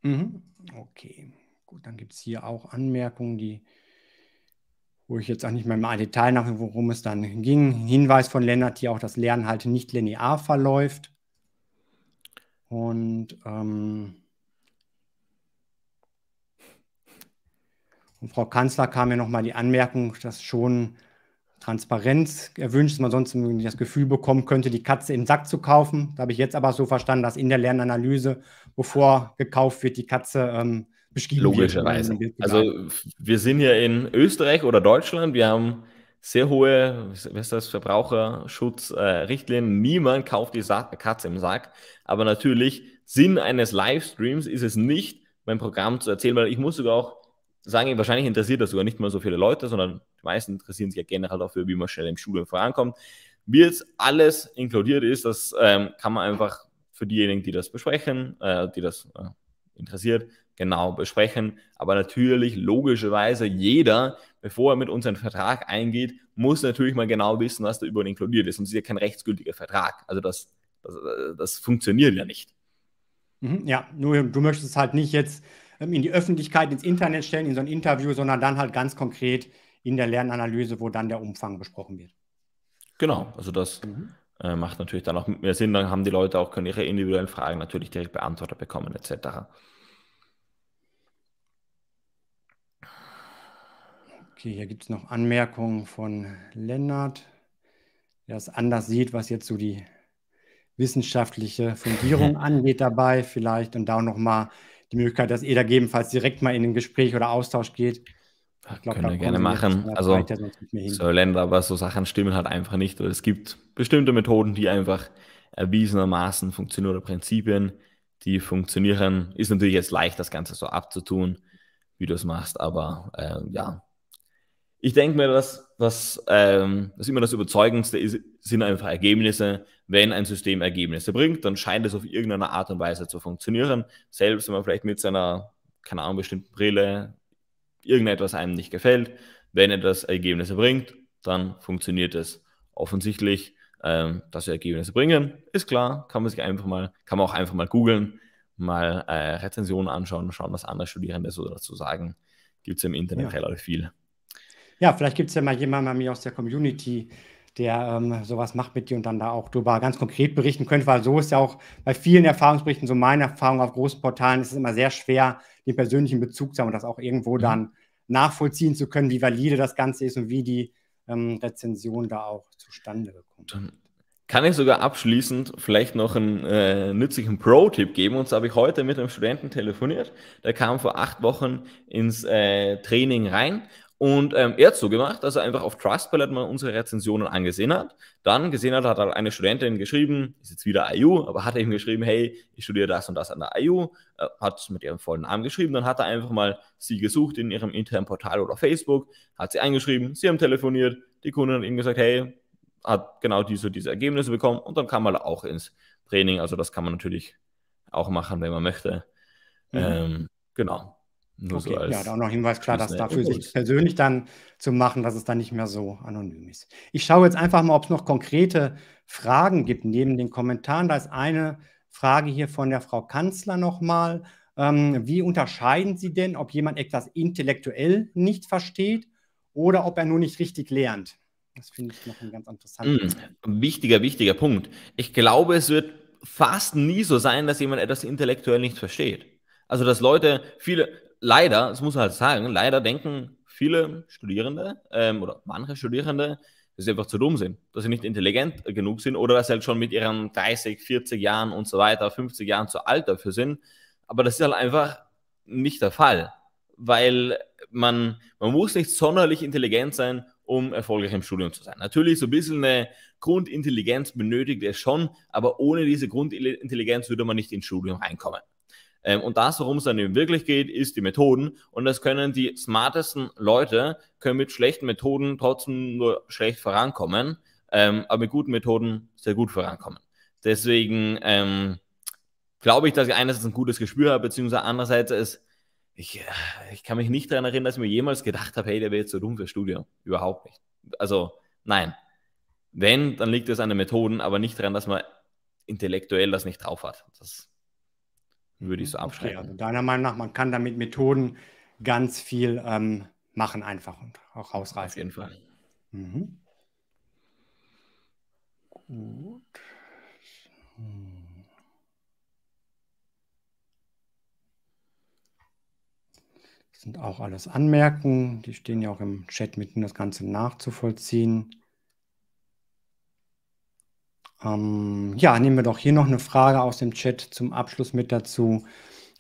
Mhm. Okay, gut, dann gibt es hier auch Anmerkungen, die wo ich jetzt auch nicht mehr im Detail nach, worum es dann ging. Hinweis von Lennart hier auch, dass Lernen halt nicht linear verläuft. Und ähm, Und Frau Kanzler kam ja nochmal die Anmerkung, dass schon Transparenz erwünscht ist, man sonst das Gefühl bekommen könnte, die Katze im Sack zu kaufen. Da habe ich jetzt aber so verstanden, dass in der Lernanalyse, bevor gekauft wird, die Katze ähm, beschrieben Logischerweise. wird. Logischerweise.
Also wir sind ja in Österreich oder Deutschland, wir haben sehr hohe, Verbraucherschutzrichtlinien. Äh, Niemand kauft die Sa Katze im Sack. Aber natürlich, Sinn eines Livestreams ist es nicht, mein Programm zu erzählen, weil ich muss sogar auch sagen, wahrscheinlich interessiert das sogar nicht mal so viele Leute, sondern die meisten interessieren sich ja generell dafür, wie man schnell im Studium vorankommt. Wie jetzt alles inkludiert ist, das ähm, kann man einfach für diejenigen, die das besprechen, äh, die das äh, interessiert, genau besprechen. Aber natürlich, logischerweise, jeder, bevor er mit uns einen Vertrag eingeht, muss natürlich mal genau wissen, was da überall inkludiert ist. Und es ist ja kein rechtsgültiger Vertrag. Also das, das, äh, das funktioniert ja nicht.
Mhm, ja, nur du möchtest halt nicht jetzt ähm, in die Öffentlichkeit, ins Internet stellen, in so ein Interview, sondern dann halt ganz konkret in der Lernanalyse, wo dann der Umfang
besprochen wird. Genau, also das mhm. äh, macht natürlich dann auch mehr Sinn. Dann haben die Leute auch, können ihre individuellen Fragen natürlich direkt beantwortet bekommen, etc. Okay, hier
gibt es noch Anmerkungen von Lennart, der es anders sieht, was jetzt so die wissenschaftliche Fundierung angeht dabei vielleicht und da nochmal die Möglichkeit, dass ihr da gegebenenfalls direkt mal in ein Gespräch oder Austausch geht. glaub, können wir gerne machen. Also so
Länder, aber so Sachen stimmen halt einfach nicht. Oder es gibt bestimmte Methoden, die einfach erwiesenermaßen funktionieren oder Prinzipien, die funktionieren. Ist natürlich jetzt leicht, das Ganze so abzutun, wie du es machst, aber äh, ja, ich denke mir, dass, dass, ähm, dass immer das Überzeugendste ist, sind einfach Ergebnisse. Wenn ein System Ergebnisse bringt, dann scheint es auf irgendeine Art und Weise zu funktionieren. Selbst wenn man vielleicht mit seiner, keine Ahnung, bestimmten Brille irgendetwas einem nicht gefällt, wenn etwas Ergebnisse bringt, dann funktioniert es. Offensichtlich, ähm, dass sie Ergebnisse bringen, ist klar, kann man sich einfach mal, kann man auch einfach mal googeln, mal äh, Rezensionen anschauen, schauen, was andere Studierende so dazu sagen. Gibt es im Internet ja. relativ viel.
Ja, vielleicht gibt es ja mal jemanden bei mir aus der Community, der ähm, sowas macht mit dir und dann da auch drüber ganz konkret berichten könnte, weil so ist ja auch bei vielen Erfahrungsberichten, so meine Erfahrung auf großen Portalen, ist es immer sehr schwer, den persönlichen Bezug zu haben und das auch irgendwo mhm. dann nachvollziehen zu können, wie valide das Ganze ist und wie die ähm, Rezension da auch zustande
kommt. Dann kann ich sogar abschließend vielleicht noch einen äh, nützlichen Pro-Tipp geben. Und zwar habe ich heute mit einem Studenten telefoniert. Der kam vor acht Wochen ins äh, Training rein und ähm, er hat so gemacht, dass er einfach auf Trustpilot mal unsere Rezensionen angesehen hat. Dann gesehen hat, hat halt eine Studentin geschrieben, ist jetzt wieder IU, aber hat ihm geschrieben, hey, ich studiere das und das an der IU, äh, hat mit ihrem vollen Namen geschrieben. Dann hat er einfach mal sie gesucht in ihrem internen Portal oder Facebook, hat sie eingeschrieben, sie haben telefoniert, die Kundin hat ihm gesagt, hey, hat genau diese, diese Ergebnisse bekommen und dann kam er auch ins Training. Also das kann man natürlich auch machen, wenn man möchte. Mhm. Ähm, genau. Nur okay, so als ja, da auch noch Hinweis, klar, dass dafür sich
persönlich dann zu machen, dass es dann nicht mehr so anonym ist. Ich schaue jetzt einfach mal, ob es noch konkrete Fragen gibt neben den Kommentaren. Da ist eine Frage hier von der Frau Kanzler nochmal. Ähm, wie unterscheiden Sie denn, ob jemand etwas intellektuell nicht versteht oder ob er nur nicht richtig lernt? Das
finde ich noch ein ganz hm, interessanter Mm, wichtiger, wichtiger Punkt. Ich glaube, es wird fast nie so sein, dass jemand etwas intellektuell nicht versteht. Also, dass Leute, viele, leider, das muss man halt sagen, leider denken viele Studierende ähm, oder manche Studierende, dass sie einfach zu dumm sind, dass sie nicht intelligent genug sind oder dass sie halt schon mit ihren 30, 40 Jahren und so weiter, 50 Jahren zu alt dafür sind. Aber das ist halt einfach nicht der Fall, weil man, man muss nicht sonderlich intelligent sein, um erfolgreich im Studium zu sein. Natürlich, so ein bisschen eine Grundintelligenz benötigt er schon, aber ohne diese Grundintelligenz würde man nicht ins Studium reinkommen. Ähm, und das, worum es dann eben wirklich geht, ist die Methoden. Und das können die smartesten Leute, können mit schlechten Methoden trotzdem nur schlecht vorankommen, ähm, aber mit guten Methoden sehr gut vorankommen. Deswegen ähm, glaube ich, dass ich einerseits ein gutes Gespür habe, beziehungsweise andererseits ist, ich, äh, ich kann mich nicht daran erinnern, dass ich mir jemals gedacht habe, hey, der wäre jetzt so dumm fürs Studium. Überhaupt nicht. Also, nein. Wenn, dann liegt es an den Methoden, aber nicht daran, dass man intellektuell das nicht drauf hat. Das würde ich mhm. so abschreiben. Okay, also
deiner Meinung nach, man kann damit Methoden ganz viel ähm, machen, einfach und auch rausreißen. Auf jeden Fall. Mhm. Gut. Das hm. sind auch alles Anmerkungen, die stehen ja auch im Chat mitten, das Ganze nachzuvollziehen. Ähm, ja, nehmen wir doch hier noch eine Frage aus dem Chat zum Abschluss mit dazu.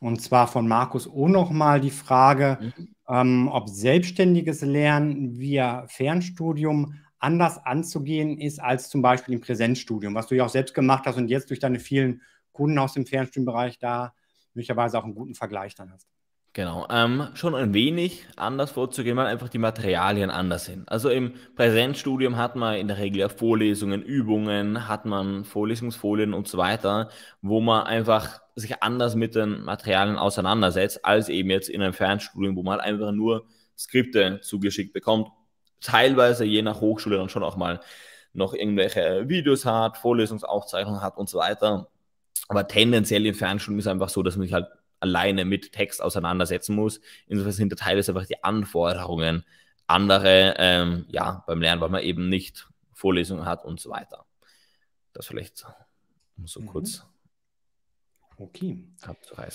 Und zwar von Markus O nochmal die Frage, mhm. ähm, ob selbstständiges Lernen via Fernstudium anders anzugehen ist als zum Beispiel im Präsenzstudium, was du ja auch selbst gemacht hast und jetzt durch deine vielen Kunden aus dem Fernstudienbereich da möglicherweise auch einen guten Vergleich dann hast.
Genau, ähm, schon ein wenig anders vorzugehen, weil einfach die Materialien anders sind. Also im Präsenzstudium hat man in der Regel ja Vorlesungen, Übungen, hat man Vorlesungsfolien und so weiter, wo man einfach sich anders mit den Materialien auseinandersetzt, als eben jetzt in einem Fernstudium, wo man halt einfach nur Skripte zugeschickt bekommt. Teilweise je nach Hochschule dann schon auch mal noch irgendwelche Videos hat, Vorlesungsaufzeichnungen hat und so weiter. Aber tendenziell im Fernstudium ist es einfach so, dass man sich halt alleine mit Text auseinandersetzen muss. Insofern sind da teilweise einfach die Anforderungen andere ähm, ja, beim Lernen, weil man eben nicht Vorlesungen hat und so weiter. Das vielleicht so mhm. kurz Okay.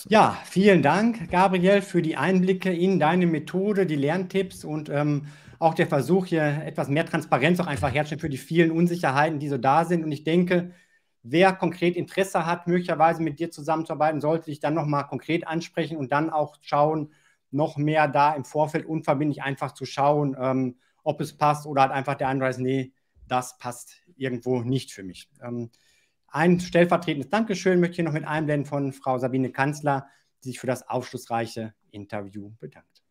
Ja,
vielen Dank, Gabriel, für die Einblicke in deine Methode, die Lerntipps und ähm, auch der Versuch, hier etwas mehr Transparenz auch einfach herzustellen für die vielen Unsicherheiten, die so da sind. Und ich denke, wer konkret Interesse hat, möglicherweise mit dir zusammenzuarbeiten, sollte dich dann nochmal konkret ansprechen und dann auch schauen, noch mehr da im Vorfeld unverbindlich einfach zu schauen, ähm, ob es passt oder hat einfach der Hinweis, nee, das passt irgendwo nicht für mich. Ähm, ein stellvertretendes Dankeschön möchte ich noch mit einblenden von Frau Sabine Kanzler, die sich für das aufschlussreiche Interview bedankt.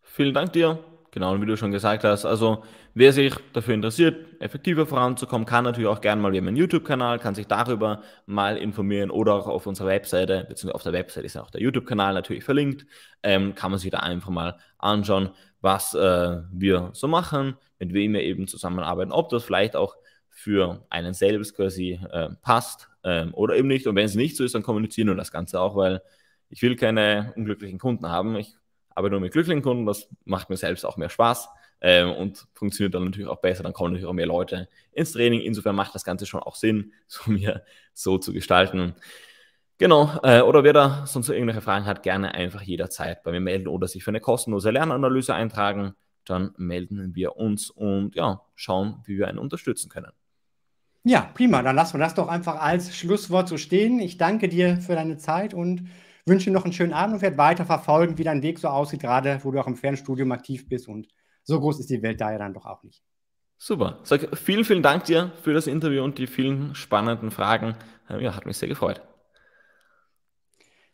Vielen Dank dir. Genau, und wie du schon gesagt hast, also wer sich dafür interessiert, effektiver voranzukommen, kann natürlich auch gerne mal, wir haben einen YouTube-Kanal, kann sich darüber mal informieren oder auch auf unserer Webseite, beziehungsweise auf der Webseite ist auch der YouTube-Kanal natürlich verlinkt, ähm, kann man sich da einfach mal anschauen, was äh, wir so machen, mit wem wir eben zusammenarbeiten, ob das vielleicht auch für einen selbst quasi äh, passt äh, oder eben nicht. Und wenn es nicht so ist, dann kommunizieren wir das Ganze auch, weil ich will keine unglücklichen Kunden haben. Ich aber nur mit glücklichen Kunden, das macht mir selbst auch mehr Spaß ähm, und funktioniert dann natürlich auch besser, dann kommen natürlich auch mehr Leute ins Training. Insofern macht das Ganze schon auch Sinn, so mir so zu gestalten. Genau, äh, oder wer da sonst irgendwelche Fragen hat, gerne einfach jederzeit bei mir melden oder sich für eine kostenlose Lernanalyse eintragen. Dann melden wir uns und ja, schauen, wie wir einen unterstützen können.
Ja, prima. Dann lassen wir das doch einfach als Schlusswort so stehen. Ich danke dir für deine Zeit und wünsche dir noch einen schönen Abend und werde weiter verfolgen, wie dein Weg so aussieht, gerade wo du auch im Fernstudium aktiv bist. Und so groß ist die Welt da ja dann doch auch nicht.
Super. Sag vielen, vielen Dank dir für das Interview und die vielen spannenden Fragen. Ähm, ja, hat mich sehr gefreut.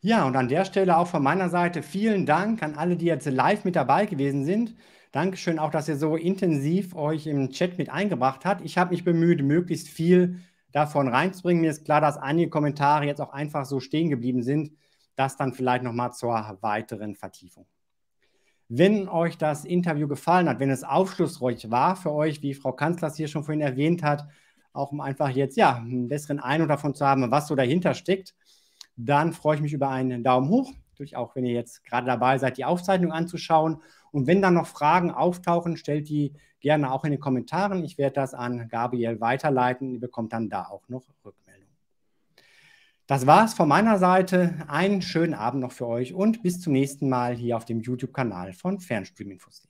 Ja, und an der Stelle auch von meiner Seite vielen Dank an alle, die jetzt live mit dabei gewesen sind. Dankeschön auch, dass ihr so intensiv euch im Chat mit eingebracht habt. Ich habe mich bemüht, möglichst viel davon reinzubringen. Mir ist klar, dass einige Kommentare jetzt auch einfach so stehen geblieben sind das dann vielleicht nochmal zur weiteren Vertiefung. Wenn euch das Interview gefallen hat, wenn es aufschlussreich war für euch, wie Frau Kanzler es hier schon vorhin erwähnt hat, auch um einfach jetzt ja einen besseren Eindruck davon zu haben, was so dahinter steckt, dann freue ich mich über einen Daumen hoch. Natürlich auch, wenn ihr jetzt gerade dabei seid, die Aufzeichnung anzuschauen. Und wenn dann noch Fragen auftauchen, stellt die gerne auch in den Kommentaren. Ich werde das an Gabriel weiterleiten. Ihr bekommt dann da auch noch Rückmeldung. Das war's von meiner Seite. Einen schönen Abend noch für euch und bis zum nächsten Mal hier auf dem YouTube-Kanal von Fernstreaminfos.